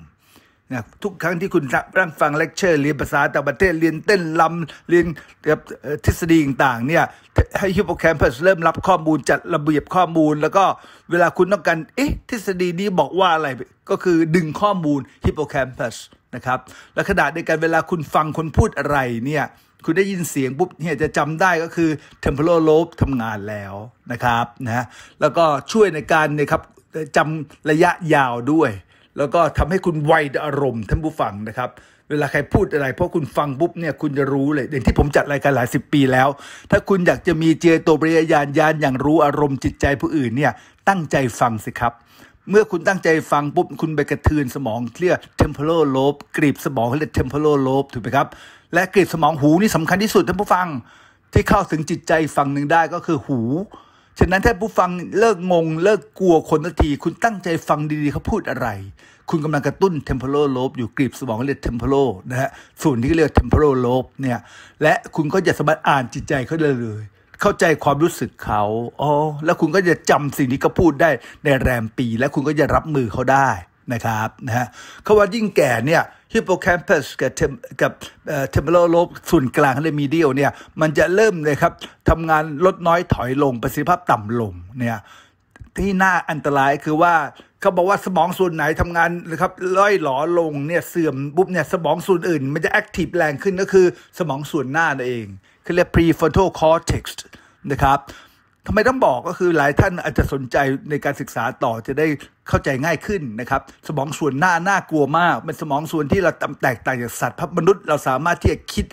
นะทุกครั้งที่คุณรับฟังเลคเชอร์เรียนภาษาต่างประเทศเรียนเต้นลำเรียนทฤษฎีต่างๆเนี่ยให้ฮิปโปแคมปัสเริ่มรับข้อมูลจัดระเบียบข้อมูล แล้วก็เวลาคุณต้องการเอ๊ะทฤษฎีนี้บอกว่าอะไรก็คือดึงข้อมูลฮิปโปแคมปัสนะครับและขณะเดียวกันเวลาคุณฟังคนพูดอะไรเนี่ยคุณได้ยินเสียงปุ๊บเนี่ยจะจำได้ก็คือเทมเพโลโลบทำงานแล้วนะครับนะแล้วก็ช่วยในการเนี่ยครับจำระยะยาวด้วยแล้วก็ทำให้คุณไวอารมณ์ท่านผู้ฟังนะครับ เวลาใครพูดอะไรเพราะคุณฟังปุ๊บเนี่ย คุณจะรู้เลยอย่างที่ผมจัดรายการหลายสิบปีแล้ว ถ้าคุณอยากจะมีเจโตปริยานยานอย่างรู้อารมณ์จิตใจผู้อื่นเนี่ย ตั้งใจฟังสิครับ เมื่อคุณตั้งใจฟังปุ๊บ คุณไปกระทืนสมองเรียก temporal lobe กรีบสมองเรียก temporal lobe ถูกไหมครับและกรีบสมองหูนี่สำคัญที่สุดท่านผู้ฟัง ที่เข้าถึงจิตใจฝั่งหนึ่งได้ก็คือหูฉะนั้นถ้าผู้ฟังเลิกงง เลิกกลัวคนทันที คุณตั้งใจฟังดีๆเขาพูดอะไร คุณกำลังกระตุ้นเทมเพโลโลบอยู่กรีบสมองเรียกเทมเพโลนะฮะส่วนที่เรียกเทมเพโลโลบเนี่ยและคุณก็จะสามารถอ่านจิตใจเขาได้เลย เข้าใจความรู้สึกเขาอ๋อแล้วคุณก็จะจำสิ่งที่เขาพูดได้ในแรมปี และคุณก็จะรับมือเขาได้นะครับนะฮะเขาว่ายิ่งแก่เนี่ยฮิปโปแคมปัสกับกับเทมเปอร์โลบส่วนกลางและมีเดียวเนี่ยมันจะเริ่มเลยครับทำงานลดน้อยถอยลงประสิทธิภาพต่ำลงเนี่ยที่น่าอันตรายคือว่าเขาบอกว่าสมองส่วนไหนทำงานนะครับร่อยหลอลงเนี่ยเสื่อมปุ๊บเนี่ยสมองส่วนอื่น มันจะแอคทีฟแรงขึ้นก็คือสมองส่วนหน้านั่นเองคือเรียก prefrontal cortex นะครับทำไมต้องบอกก็คือหลายท่านอาจจะสนใจในการศึกษาต่อจะได้เข้าใจง่ายขึ้นนะครับ สมองส่วนหน้าน่ากลัวมากเป็นสมองส่วนที่เราแตกต่างจากสัตว์พับมนุษย์ เราสามารถที่จะคิด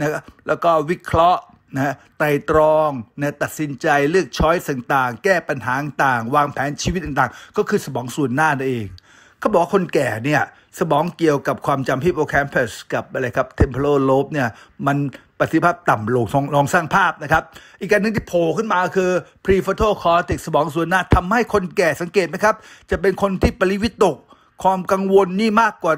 นะแล้วก็วิเคราะห์นะไตรตรองนะตัดสินใจเลือกช้อยส์ต่างๆ แก้ปัญหาต่างวางแผนชีวิตต่างๆ ก็คือสมองส่วนหน้านั่นเองเขาบอกคนแก่เนี่ยสมองเกี่ยวกับความจำฮิปโปแคมปัสกับอะไรครับเทมเพลโลบเนี่ยมันประสิทธิภาพต่ำลงลองสร้างภาพนะครับ อีกอันหนึ่งที่โผล่ขึ้นมาคือ prefrontal cortex สมองส่วนหน้าทำให้คนแก่สังเกตไหมครับ จะเป็นคนที่ปริวิตก ความกังวลนี่มากกว่า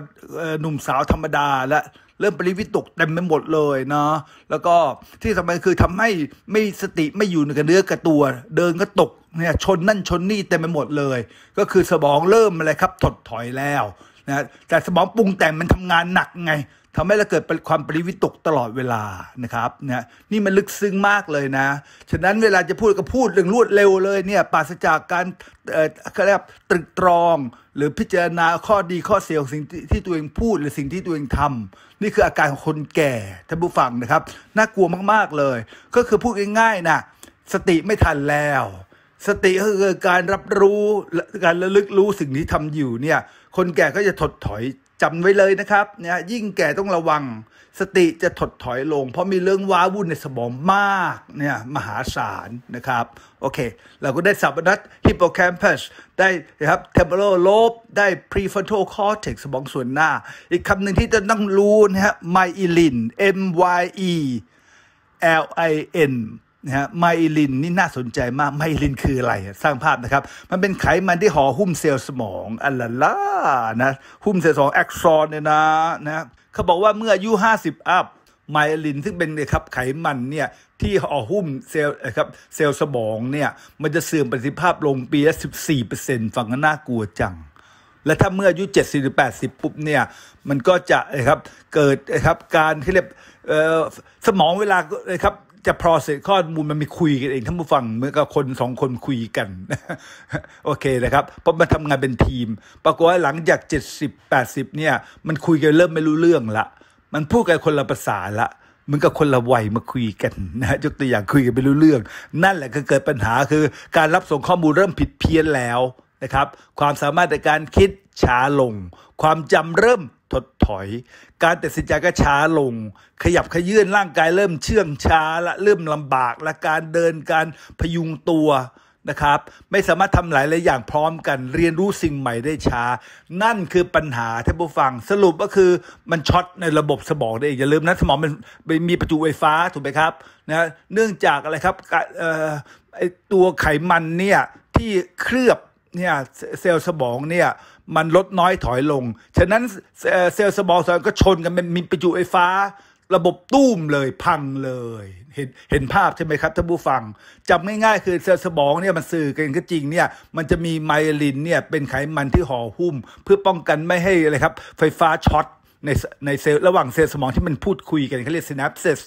หนุ่มสาวธรรมดา และเริ่มปริวิตกเต็มไปหมดเลยเนาะแล้วก็ที่สำคัญคือทำให้ ไม่สติ ไม่อยู่ในกระเนื้อกระตัว เดินก็ตกเนี่ยชนนั่นชนนี่เต็มไปหมดเลย ก็คือสมองเริ่มอะไรครับถดถอยแล้วนะแต่สมองปรุงแต่งมันทำงานหนักไงทำให้เราเกิดความปริวิตกตลอดเวลานะครับเนี่ยนี่มันลึกซึ้งมากเลยนะ ฉะนั้นเวลาจะพูดก็พูดเรื่องรวดเร็วเลยเนี่ยปราศจากการเอ่อกรียกตรึกตรอง หรือพิจารณาข้อดีข้อเสียของสิ่งที่ตัวเองพูด หรือสิ่งที่ตัวเองทำ นี่คืออาการของคนแก่ท่านผู้ฟังนะครับ น่ากลัวมากๆเลย ก็คือพูดง่ายๆนะสติไม่ทันแล้ว สติก็คือการรับรู้การระลึกรู้สิ่งที่ทำอยู่เนี่ยคนแก่ก็จะถดถอยจำไว้เลยนะครับเนี่ยยิ่งแก่ต้องระวังสติจะถดถอยลง เพราะมีเรื่องว้าวุ่นในสมองมากเนี่ยมหาศาลนะครับ โอเคเราก็ได้สับนัดฮิปโปแคมปัสได้นะครับเทมโลโลบได้พรีฟอนโตคอร์เทกสมองส่วนหน้า อีกคำหนึ่งที่จะต้องรู้นะฮะไมอิลิน M Y E L I N นะฮะไมลินนี่น่าสนใจมากไมลินคืออะไร สร้างภาพนะครับ มันเป็นไขมันที่ห่อหุ้มเซลล์สมองอัลลล่านะ หุ้มเซลล์สมองแอคซอนเนี่ยนะนะ เขาบอกว่าเมื่ออายุ 50 อัพไมลิน ซึ่งเป็นนะครับ ไขมันเนี่ยที่ห่อหุ้มเซลล์ครับเซลล์สมองเนี่ย มันจะเสื่อมประสิทธิภาพลงปีละ 14%ฟังน่ากลัวจัง และถ้าเมื่ออายุ 7 0หรือ80 ปุ๊บเนี่ย มันก็จะนะครับเกิดนะครับการที่เรียกสมองเวลานะครับจะพอเสร็จข้อมูลมันมีคุยกันเองท่านผู้ฟังเหมือนกับคนสองคนคุยกัน โอเคนะครับเพราะมันทำงานเป็นทีม ปรากฏว่าหลังจาก 70 80เนี่ยมันคุยกันเริ่มไม่รู้เรื่องละ มันพูดกันคนละภาษาละเมือนกับคนละวัยมาคุยกันนะยกตัวอย่างคุยกันไม่รู้เรื่อง นั่นแหละก็เกิดปัญหาคือ การรับส่งข้อมูลเริ่มผิดเพี้ยนแล้วนะครับ ความสามารถในการคิดช้าลง ความจำเริ่มถดถอยการตัดสินใจก็ช้าลง ขยับขยื่นร่างกายเริ่มเชื่องช้าและเริ่มลำบาก และการเดินการพยุงตัวนะครับ ไม่สามารถทำหลายหลายอย่างพร้อมกันเรียนรู้สิ่งใหม่ได้ช้า นั่นคือปัญหาท่านผู้ฟังสรุปก็คือมันช็อตในระบบสมองได้เองอย่าลืมนะสมองมันมีประจุไฟฟ้าถูกไหมครับนะเนื่องจากอะไรครับไอตัวไขมันเนี่ยที่เคลือบเนี่ยเซลล์สมองเนี่ยมันลดน้อยถอยลง ฉะนั้นเซลล์สมองสมองก็ชนกันเป็นมีประจุไฟฟ้า ระบบตุ้มเลยพังเลย เห็นเห็นภาพใช่ไหมครับท่านผู้ฟังจำง่ายๆ คือเซลล์สมองเนี่ยมันสื่อกัน ก็จริงเนี่ย มันจะมีไมลินเนี่ย เป็นไขมันที่ห่อหุ้ม เพื่อป้องกันไม่ให้อะไรครับไฟฟ้าช็อตในในเซลล์ระหว่างเซลล์สมองที่มันพูดคุยกันเขาเรียกซินอปซิส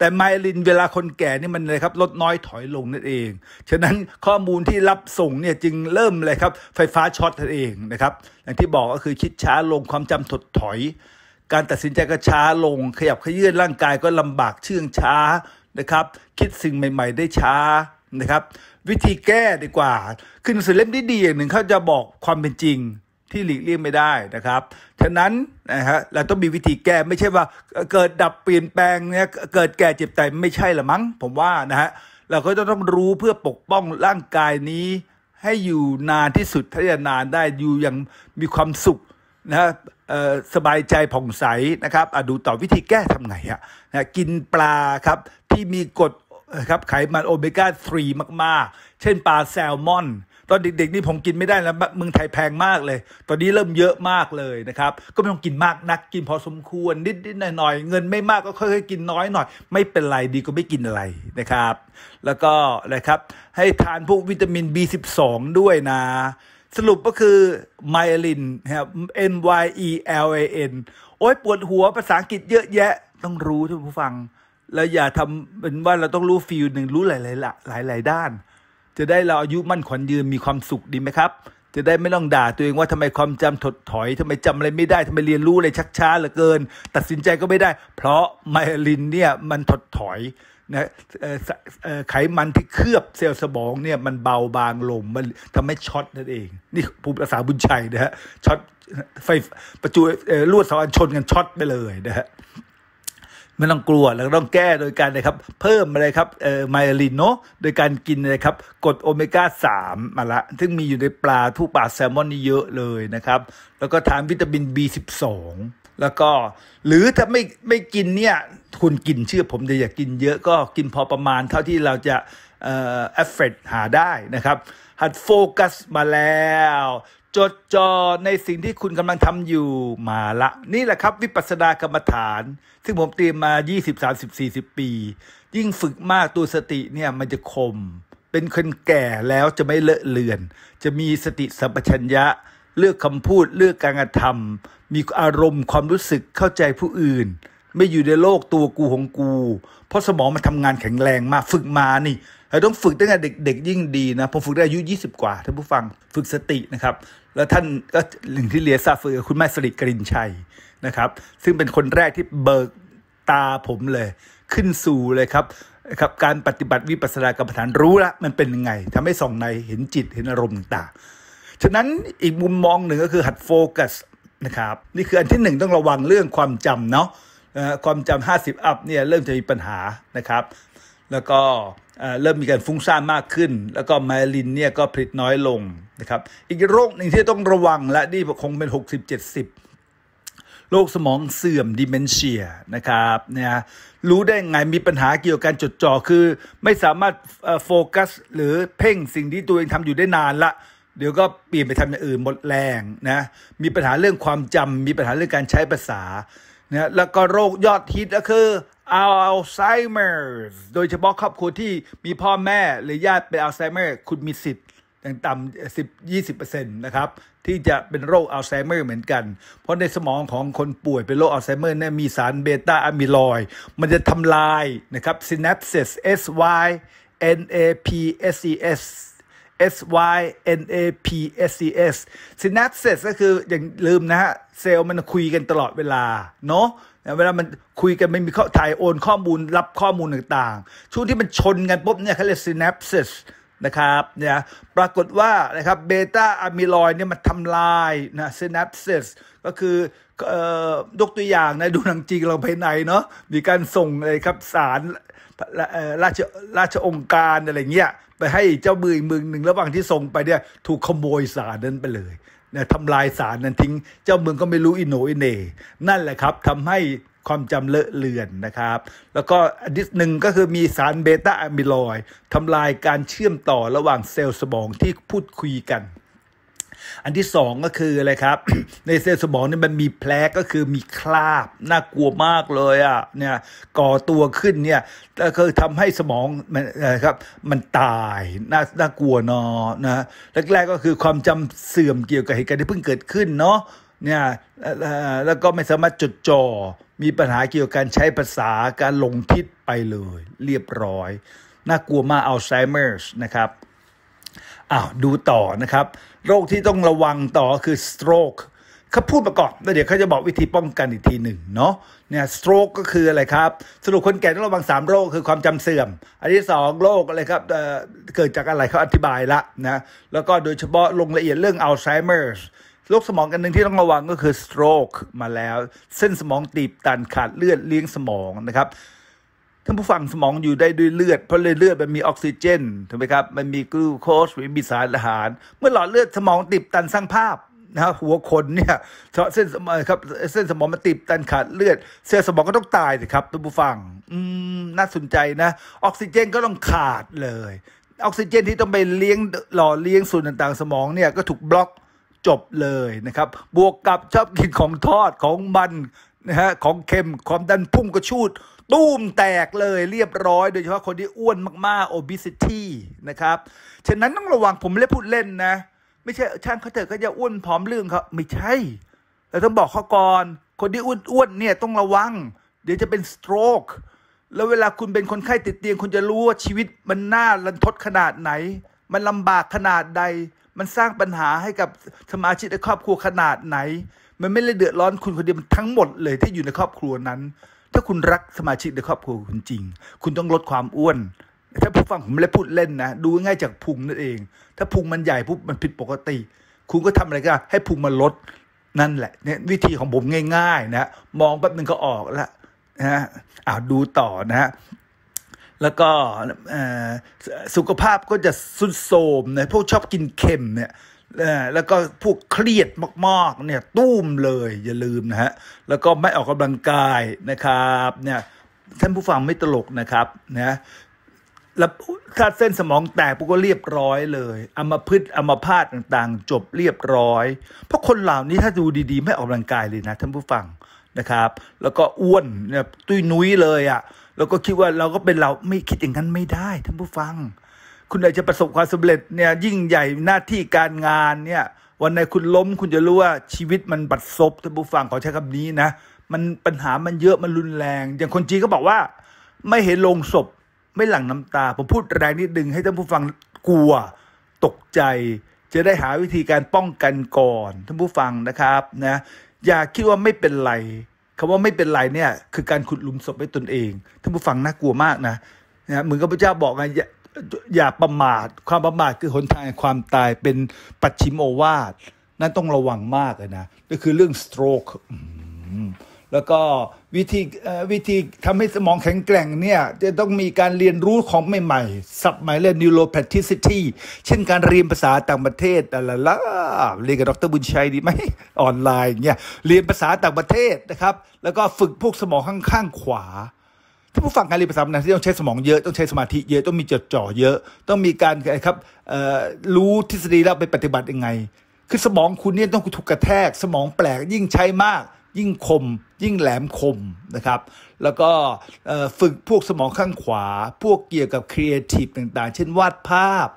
แต่ไมลินเวลาคนแก่นี่มันเลยครับลดน้อยถอยลงนั่นเอง ฉะนั้นข้อมูลที่รับส่งเนี่ยจึงเริ่มเลยครับ ไฟฟ้าช็อตนั่นเองนะครับอย่างที่บอกก็คือคิดช้าลงความจำถดถอย การตัดสินใจก็ช้าลง ขยับขยื่นร่างกายก็ลำบากเชื่องช้านะครับ คิดสิ่งใหม่ ๆ ได้ช้านะครับ วิธีแก้ดีกว่าคือหนังสือเล่มดีๆดีอย่างหนึ่งเขาจะบอกความเป็นจริงที่หลีกเลี่ยงไม่ได้นะครับฉะนั้นนะฮะเราต้องมีวิธีแก้ไม่ใช่ว่า เกิดดับเปลี่ยนแปลงเนี่ยเกิดแก่เจ็บตายไม่ใช่ละมั้งผมว่านะฮะเราก็จะต้องรู้เพื่อปกป้องร่างกายนี้ ให้อยู่นานที่สุดทีาจะนานได้อยู่อย่างมีความสุขนะสบายใจผ่องใสนะครับดูต่อวิธีแก้ทำไงฮะนะกินปลาครับที่มีกรดครับไขมันโอเมก้า3มากๆ เช่น ปลาแซลมอนตอนเด็กๆนี่ผมกินไม่ได้แล้วเมืองไทยแพงมากเลย ตอนนี้เริ่มเยอะมากเลยนะครับ ก็ไม่ต้องกินมากนักกินพอสมควร นิดๆหน่อยๆ เงินไม่มากก็ค่อยๆ กินน้อยหน่อยไม่เป็นไรดีก็ไม่กินอะไรนะครับ แล้วก็นะครับ ให้ทานพวกวิตามิน B12 ด้วยนะ สรุปก็คือไมลินครับ n y e l a n โอ้ยปวดหัวภาษาอังกฤษเยอะแยะต้องรู้ท่านผู้ฟัง แล้วอย่าทำเป็นว่าเราต้องรู้ฟิลหนึ่งรู้หลายๆหลาย ๆ ด้านจะได้เราอายุมั่นขวัญยืนมีความสุขดีไหมครับ จะได้ไม่ต้องด่าตัวเองว่าทำไมความจำถดถอย ทำไมจำอะไรไม่ได้ทำไมเรียนรู้อะไรชักช้าเหลือเกิน ตัดสินใจก็ไม่ได้ เพราะไมลินเนี่ยมันถดถอยนะไขมันที่เคลือบเซลล์สมองเนี่ยมันเบาบางลงมันทำให้ช็อตนั่นเอง นี่ภูมิภาษาบุญชัยนะฮะช็อตไฟประจุลวดสองอั์ชนกันช็อตไปเลยนะฮะไม่ต้องกลัวเราต้องแก้โดยการนะครับ เพิ่มอะไรครับ เอ่อ ไมลินเนาะ โดยการกินนะครับกดโอเมก้า 3 มาละ ซึ่งมีอยู่ในปลาทุกปลาแซลมอนนี่เยอะเลยนะครับ แล้วก็ทานวิตามิน B12 แล้วก็ หรือถ้าไม่ไม่กินเนี่ยคุณกินเชื่อผมจะอย่ากกินเยอะก็กินพอประมาณเท่าที่เราจะเอฟเฟกหาได้นะครับ หัดโฟกัสมาแล้วจดจ่อในสิ่งที่คุณกำลังทำอยู่มาละ นี่แหละครับ วิปัสสนากรรมฐาน ซึ่งผมเตรียมมา 20 30 40 ปี ยิ่งฝึกมากตัวสติเนี่ยมันจะคม เป็นคนแก่แล้วจะไม่เลอะเลือน จะมีสติสัมปชัญญะ เลือกคำพูดเลือกการกระทำมีอารมณ์ความรู้สึกเข้าใจผู้อื่น ไม่อยู่ในโลกตัวกูของกู เพราะสมองมันทำงานแข็งแรงมากฝึกมานี่เราต้องฝึกตั้งแต่เด็กๆ ยิ่งดีนะผมฝึกได้อายุ20 กว่าท่านผู้ฟังฝึกสตินะครับแล้วท่านก็หนึ่งที่เลียซาฟือคุณแม่สริกรินชัยนะครับ ซึ่งเป็นคนแรกที่เบิกตาผมเลย ขึ้นสู่เลยครับครับการปฏิบัติวิปัสสนากรรมฐานรู้ละมันเป็นยังไง ทำให้ส่องในเห็นจิตเห็นอารมณ์ต่างฉะนั้นอีกมุมมองหนึ่งก็คือหัดโฟกัสนะครับ นี่คืออันที่หนึ่งต้องระวังเรื่องความจำเนาะความจำห้าสิบอัพเนี่ยเริ่มจะมีปัญหานะครับ แล้วก็เริ่มมีการฟุ้งซ่านมากขึ้น แล้วก็ไมลินเนี่ยก็ผลิตน้อยลงนะครับ อีกโรคหนึ่งที่ต้องระวังและนี่คงเป็น 60-70 โรคสมองเสื่อมดิเมนเชียนะครับเนี่ยรู้ได้ไงมีปัญหาเกี่ยวกับการจดจ่อคือ ไม่สามารถโฟกัสหรือเพ่งสิ่งที่ตัวเองทำอยู่ได้นานละ เดี๋ยวก็เปลี่ยนไปทำอย่างอื่นหมดแรงนะมีปัญหาเรื่องความจำมีปัญหาเรื่องการใช้ภาษานะแล้วก็โรคยอดฮิตก็คืออัลไซเมอร์ โดยเฉพาะครอบครัวที่มีพ่อแม่หรือญาติเป็นอัลไซเมอร์คุณมีสิทธิ์ต่ำสิบยี่สิบเปอร์เซ็นต์นะครับ ที่จะเป็นโรคอัลไซเมอร์เหมือนกัน เพราะในสมองของคนป่วยเป็นโรคอัลไซเมอร์เนี่ยมีสารเบต้าอะมิลอยมันจะทำลายนะครับ s y n นเซ e s s y n a p s e s S Y N A P S E S synapses ก็คืออย่างลืมนะฮะเซลล์มันคุยกันตลอดเวลาเนาะเวลามันคุยกันมันมีข้อถ่ายโอนข้อมูลรับข้อมูลต่างๆช่วงที่มันชนกันปุ๊บเนี่ยเขาเรียกซีนป p ซสนะครับเนี่ยปรากฏว่านะครับเบต้าอะมิลอยเนี่ยมันทำลายนะซินปซิสก็คือยกตัวอย่างนะดูหนังจีนเราภายในเนาะมีการส่งอะไรครับสารราชราชองค์การอะไรเงี้ยไปให้เจ้ามืออีกมือหนึ่งระหว่างที่ส่งไปเนี่ยถูกขโมยสารนั้นไปเลยนยทำลายสารนั้นทิ้ง เจ้าเมืองก็ไม่รู้อิโนอิเน่นั่นแหละครับทำให้ความจำเลอะเลือนนะครับ แล้วก็อันที่หนึ่งก็คือมีสารเบต้าอะมิลอยทำลายการเชื่อมต่อระหว่างเซลล์สมองที่พูดคุยกันอันที่สองก็คืออะไรครับ ในเซลล์สมองนี่มันมีแผลก็คือมีคราบ น่ากลัวมากเลยอ่ะเนี่ยก่อตัวขึ้นเนี่ยก็คือทำให้สมองมันครับมันตายน่าน่ากลัวนอนะแรกๆก็คือความจำเสื่อมเกี่ยวกับเหตุการณ์ที่เพิ่งเกิดขึ้นเนาะเนี่ยแล้วก็ไม่สามารถจดจอ่อมีปัญหาเกี่ยวกับการใช้ภาษาการลงทิศไปเลย เรียบร้อย น่ากลัวมากอัลไซเมอร์นะครับอ้าวดูต่อนะครับโรคที่ต้องระวังต่อคือ stroke เขาพูดประกอบแล้วเดี๋ยวเขาจะบอกวิธีป้องกันอีกทีหนึ่งเนาะเนี่ย stroke ก็คืออะไรครับ สรุปคนแก่ต้องระวัง 3 โรคคือความจำเสื่อม อันที่ 2โรคอะไรครับเเกิดจากอะไรเขาอธิบายละนะแล้วก็โดยเฉพาะลงละเอียดเรื่องอัลไซเมอร์โรคสมองกันหนึ่งที่ต้องระวังก็คือ stroke มาแล้วเส้นสมองตีบตันขาดเลือดเลี้ยงสมองนะครับท่านผู้ฟังสมองอยู่ได้ด้วยเลือด เพราะเลือดมันมีออกซิเจนถูกไหมครับมันมีกลูโคสมมีสารอาหาร เมื่อหลอดเลือดสมองติดตันสร้างภาพนะหัวคนเนี่ยเส้นสมองครับเส้นสมองมันติดตันขาดเลือดเซลล์สมองก็ต้องตายสิครับท่านผู้ฟังอืมน่าสนใจนะ ออกซิเจนก็ต้องขาดเลย ออกซิเจนที่ต้องไปเลี้ยงหล่อเลี้ยงส่วนต่างๆสมองเนี่ยก็ถูกบล็อกจบเลยนะครับบวกกับชอบกินของทอดของมันนะฮะของเค็มความดันพุ่งกระชูดตู้มแตกเลย เรียบร้อย โดยเฉพาะคนที่อ้วนมาก ๆ obesity นะครับฉะนั้นต้องระวังผมไม่ได้พูดเล่นนะ ไม่ใช่ช่างเขาเถอะก็จะอ้วนผอมเรื่องเขาไม่ใช่เราต้องบอกเขาก่อนคนที่อ้วนๆเนี่ยต้องระวัง เดี๋ยวจะเป็น stroke แล้วเวลาคุณเป็นคนไข้ติดเตียงคุณจะรู้ว่าชีวิตมันน่ารันทดขนาดไหน มันลำบากขนาดใด มันสร้างปัญหาให้กับสมาชิกในครอบครัวขนาดไหน มันไม่ได้เดือดร้อนคุณคนเดียวมันทั้งหมดเลยที่อยู่ในครอบครัวนั้นถ้าคุณรักสมาชิกในครอบครัวคุณจริง คุณต้องลดความอ้วน ถ้าผู้ฟังผมไม่ได้พูดเล่นนะ ดูง่ายจากพุงนั่นเอง ถ้าพุงมันใหญ่ปุ๊บมันผิดปกติ คุณก็ทำอะไรก็ ให้พุงมันลด นั่นแหละเนี่ย วิธีของผมง่าย ๆ นะ มองแป๊บหนึ่งก็ออกละนะะอ้าวดูต่อนะฮะ แล้วก็สุขภาพก็จะสุดโทมนะพวกชอบกินเค็มเนี่ยแล้วก็พวกเครียดมากๆ เนี่ยตุ้มเลยอย่าลืมนะฮะแล้วก็ไม่ออกกำลังกายนะครับเนี่ยท่านผู้ฟังไม่ตลกนะครับนะแล้วถ้าเส้นสมองแตกปุ๊ก็เรียบร้อยเลยอามาพึเอามาพาดต่างๆ จบเรียบร้อยเพราะคนเหล่านี้ถ้าดูดีๆ ไม่ออกกำลังกายเลยนะท่านผู้ฟังนะครับ แล้วก็อ้วนเนี่ยตุ้ยนุ้ยเลยอะ่ะแล้วก็คิดว่าเราก็เป็นเราไม่คิดอย่างนั้นไม่ได้ท่านผู้ฟังคุณอยากจะประสบความสำเร็จเนี่ยยิ่งใหญ่หน้าที่การงานเนี่ยวันไหนคุณล้มคุณจะรู้ว่าชีวิตมันบัดซบท่านผู้ฟังขอใช้คำนี้นะมันปัญหามันเยอะมันรุนแรง อย่างคนจีนก็บอกว่า ไม่เห็นลงศพไม่หลั่งน้ำตา ผมพูดแรงนิดนึงให้ท่านผู้ฟังกลัวตกใจ จะได้หาวิธีการป้องกันก่อนท่านผู้ฟังนะครับนะอย่าคิดว่าไม่เป็นไรคำว่าไม่เป็นไรเนี่ยคือการขุดหลุมศพให้ตนเองท่านผู้ฟังน่ากลัวมากนะนะเหมือนกับพระเจ้าบอกไงอย่าประมาทความประมาทคือหนทางความตายเป็นปัจฉิมโอวาทนั่นต้องระวังมากเลยนะก็คือเรื่อง stroke แล้วก็วิธีวิธีทำให้สมองแข็งแกร่งเนี่ยจะต้องมีการเรียนรู้ของใหม่ๆสับใหม่เรย neuroplasticity เช่นการเรียนภาษาต่างประเทศอะไรล่ะเรียนกับดรบุญชัยดีไหมออนไลน์เนี่ยเรียนภาษาต่างประเทศนะครับ แล้วก็ฝึกพวกสมองข้างๆขวาถ้าผู้ฟังการเรียนภาษานนที่ต้องใช้สมองเยอะต้องใช้สมาธิเยอะ ต้องมีจดจ่อเยอะ ต้องมีการอะไรครับรู้ทฤษฎีแล้วไปปฏิบัติยังไง คือสมองคุณเนี่ยต้องถูกกระแทกสมองแปลกยิ่งใช้มากยิ่งคมยิ่งแหลมคมนะครับแล้วก็ฝึกพวกสมองข้างขวา พวกเกี่ยวกับครีเอทีฟต่าง ๆ เช่นวาดภาพ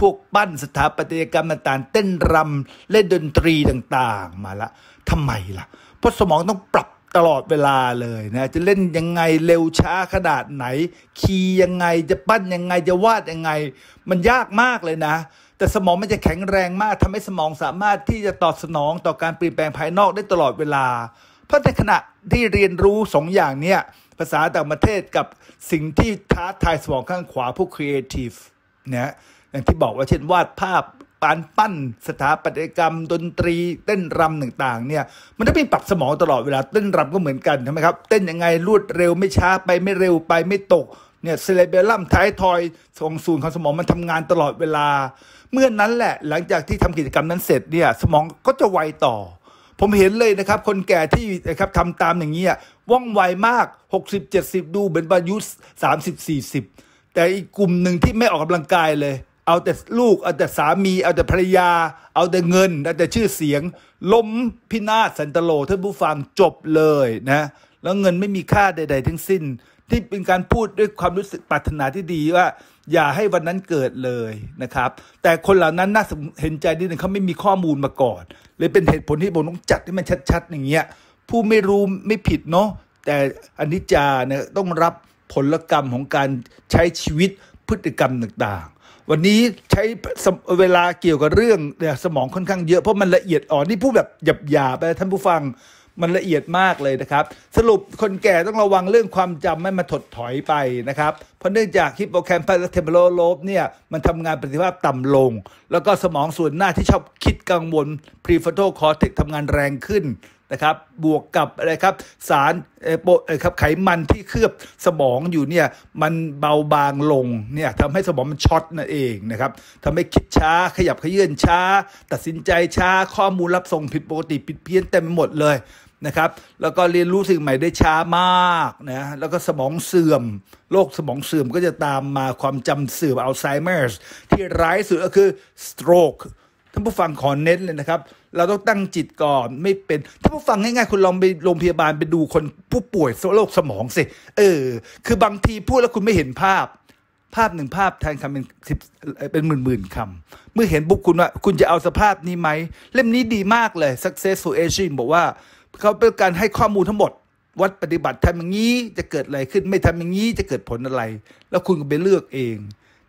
พวกปั้นสถาปัตยกรรมต่างๆ เต้นรำเล่นดนตรีต่างๆมาละทำไมล่ะเพราะสมองต้องปรับตลอดเวลาเลยนะจะเล่นยังไงเร็วช้าขนาดไหน คีย์ยังไงจะปั้นยังไงจะวาดยังไง มันยากมากเลยนะ แต่สมองมันจะแข็งแรงมากทำให้สมองสามารถที่จะตอบสนองต่อการเปลี่ยนแปลงภายนอกได้ตลอดเวลา เพราะในขณะที่เรียนรู้สองอย่างเนี้ยภาษาต่างประเทศกับสิ่งที่ท้าทายสมองข้างขวาพวกครีเอทีฟเนี่ยอย่างที่บอกว่าเช่นวาดภาพการปั้นสถาปัตยกรรม ดนตรี เต้นรำต่างๆเนี่ยมันต้องมีปรับสมองตลอดเวลาเต้นรำก็เหมือนกันใช่ไหมครับเต้นยังไงรวดเร็วไม่ช้าไปไม่เร็วไปไม่ตกเนี่ยเซเลเบลัมท้ายทอยสองศูนย์ของสมองมันทำงานตลอดเวลา เมื่อนนั้นแหละหลังจากที่ทำกิจกรรมนั้นเสร็จเนี่ยสมองก็จะไวต่อ ผมเห็นเลยนะครับ คนแก่ที่นะครับทำตามอย่างนี้ว่องไวมาก60-70 ดูเือนอายุ30-40 แต่อีกกลุ่มหนึ่งที่ไม่ออกกำลังกายเลยเอาแต่ลูก เอาแต่สามี เอาแต่ภรรยา เอาแต่เงิน เอาแต่ชื่อเสียงล้มพินาศสันตโลท่านผู้ฟังจบเลยนะแล้วเงินไม่มีค่าใด ๆ ทั้งสิ้นที่เป็นการพูดด้วยความรู้สึกปรารถนาที่ดีว่าอย่าให้วันนั้นเกิดเลยนะครับ แต่คนเหล่านั้นน่าเห็นใจนิดหนึ่งเขาไม่มีข้อมูลมาก่อนเลยเป็นเหตุผลที่ผมต้องจัดให้มันชัดๆอย่างเงี้ยผู้ไม่รู้ไม่ผิดเนาะแต่อนิจจาเนี่ยต้องรับผลกรรมของการใช้ชีวิตพฤติกรรมต่างวันนี้ใช้เวลาเกี่ยวกับเรื่องสมองค่อนข้างเยอะเพราะมันละเอียดอ่อนนี่พูดแบบหยับหยาไปท่านผู้ฟัง มันละเอียดมากเลยนะครับ สรุปคนแก่ต้องระวังเรื่องความจำไม่มาถดถอยไปนะครับ เพราะเนื่องจากฮิปโปแคมปัสและเทมโปโลโลบเนี่ยมันทำงานประสิทธิภาพต่ำลง แล้วก็สมองส่วนหน้าที่ชอบคิดกังวลพรีฟอโตคอร์เทกทำงานแรงขึ้นนะครับ บวกกับอะไรครับ สารโปรครับไขมันที่เคลือบสมองอยู่เนี่ย มันเบาบางลง เนี่ยทำให้สมองมันช็อตนั่นเองนะครับทำให้คิดช้า ขยับขยื่นช้า ตัดสินใจช้า ข้อมูลรับส่งผิดปกติ ผิดเพี้ยนเต็มไปหมดเลยนะครับ แล้วก็เรียนรู้สิ่งใหม่ได้ช้ามากนะ แล้วก็สมองเสื่อม โรคสมองเสื่อมก็จะตามมาความจำเสื่อมอัลไซเมอร์ที่ร้ายสุดก็คือสโตรกท่านผู้ฟังขอเน้นเลยนะครับเราต้องตั้งจิตก่อนไม่เป็นถ้าผู้ฟังง่ายๆคุณลองไปโรงพยาบาลไปดูคนผู้ป่วยโรคสมองสิเออ คือบางทีพูด แล้วคุณไม่เห็นภาพ ภาพหนึ่งภาพแทนคำเป็นสิบเป็นหมื่นหมื่นคำเมื่อเห็นบุคกคุณว่า คุณจะเอาสภาพนี้ไหม เล่มนี้ดีมากเลย success to aging บอกว่า เขาเป็นการให้ข้อมูลทั้งหมด วัดปฏิบัติทำอย่างนี้จะเกิดอะไรขึ้นไม่ทำอย่างนี้จะเกิดผลอะไร แล้วคุณก็ไปเลือกเอง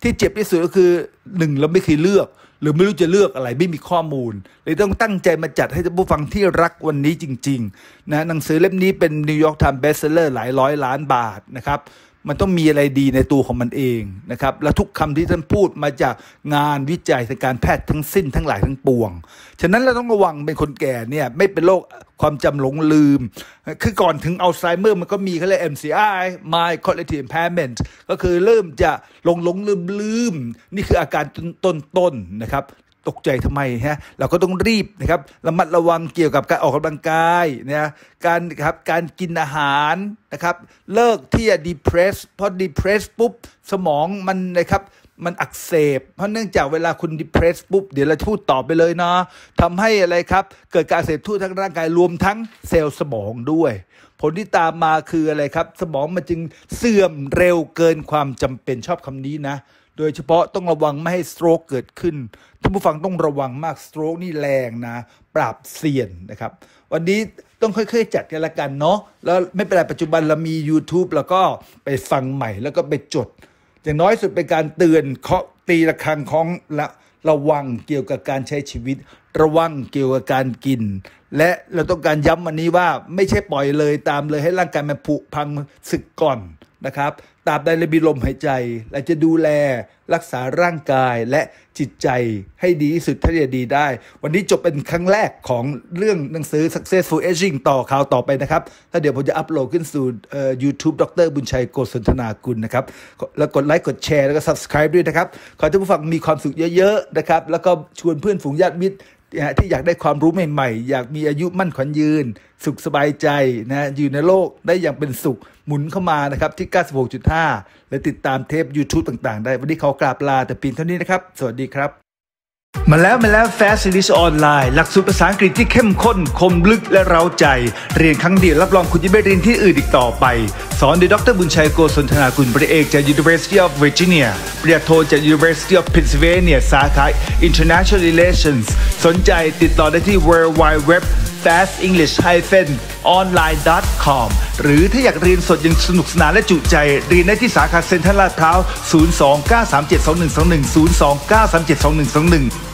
ที่เจ็บที่สุดก็คือหนึ่งเราไม่เคยเลือก หรือไม่รู้จะเลือกอะไรไม่มีข้อมูลเลยต้องตั้งใจมาจัดให้ผู้ฟังที่รักวันนี้จริงๆนะหนังสือเล่มนี้เป็นนิวยอร์กไทม์เบสเซอร์หลายร้อยล้านบาทนะครับมันต้องมีอะไรดีในตัวของมันเองนะครับและทุกคำที่ท่านพูดมาจากงานวิจัยทางการแพทย์ ทั้งสิ้นทั้งหลายทั้งปวง ฉะนั้นเราต้องระวังเป็นคนแก่เนี่ยไม่เป็นโรคความจำหลงลืม คือก่อนถึงอัลไซเมอร์มันก็มีเขาเรียก MCI My Cognitive Impairment ก็คือเริ่มจะหลงหลงลืมลืม นี่คืออาการต้นๆนนะครับตกใจทำไมฮะเราก็ต้องรีบนะครับระมัดระวังเกี่ยวกับการออกกำลังกายนะการครับการกินอาหารนะครับ เลิกที่จะ depress พอ depress ปุ๊บสมองมันนะครับมันอักเสบ เพราะเนื่องจากเวลาคุณ depress ปุ๊บเดี๋ยวเราพูดต่อไปเลยเนาะทำให้อะไรครับเกิดการเสพทั่วทั้งร่างกายรวมทั้งเซลล์สมองด้วย ผลที่ตามมาคืออะไรครับ สมองมันจึงเสื่อมเร็วเกินความจำเป็นชอบคำนี้นะโดยเฉพาะต้องระวังไม่ให้สโตรกเกิดขึ้นท่านผู้ฟังต้องระวังมากสโตรกนี่แรงนะ ปราบเสี่ยนนะครับ วันนี้ต้องค่อยๆ จัดกันละกันเนาะแล้วไม่เป็นไรปัจจุบันเรามี YouTube แล้วก็ไปฟังใหม่แล้วก็ไปจดอย่างน้อยสุดเป็นการเตือนเคาะตีระฆังของละระวังเกี่ยวกับการใช้ชีวิตระวังเกี่ยวกับการกิน และเราต้องการย้ำวันนี้ว่าไม่ใช่ปล่อยเลยตามเลยให้ร่างกายมันผุพังสึกก่อนนะครับตราบใดเรามีลมหายใจเราจะดูแลรักษาร่างกายและจิตใจให้ดีที่สุดท่าี่จะดีได้ วันนี้จบเป็นครั้งแรกของเรื่องหนังสือ successful aging ต่อข่าวต่อไปนะครับ ถ้าเดี๋ยวผมจะอัปโหลดขึ้นสู่ YouTube ดร บุญชัยโกศนธนากุลนะครับ แล้วกดไลค์กดแชร์แล้วก็ subscribe ด้วยนะครับ ขอให้ท่านผู้ฟังมีความสุขเยอะ ๆ นะครับ แล้วก็ชวนเพื่อนฝูงญาติมิตรที่อยากได้ความรู้ใหม่ๆอยากมีอายุมั่นขวัญยืน สุขสบายใจนะ อยู่ในโลกได้อย่างเป็นสุข หมุนเข้ามานะครับที่ 96.5 และติดตามเทป YouTube ต่าง ๆ ได้วันนี้เขากราบลาแต่ปีนเท่านี้นะครับ สวัสดีครับมาแล้วมาแล้ว Fast English Online หลักสูตรภาษาอังกฤษที่เข้มข้นคมลึกและเร้าใจ เรียนครั้งเดียวรับรองคุณจะไม่เรียนที่อื่นอีกต่อไป สอนโดยดรบุญชัยโกศลธนาคุณปริเอกจาก University of Virginia ปริญญาโทจาก University of Pennsylvania สาขา International Relations สนใจติดต่อได้ที่ www fastenglish-online.com หรือถ้าอยากเรียนสดยังสนุกสนานและจุใจ เรียนได้ที่สาขาเซ็นทรัลลาดพร้าว029372121 029372121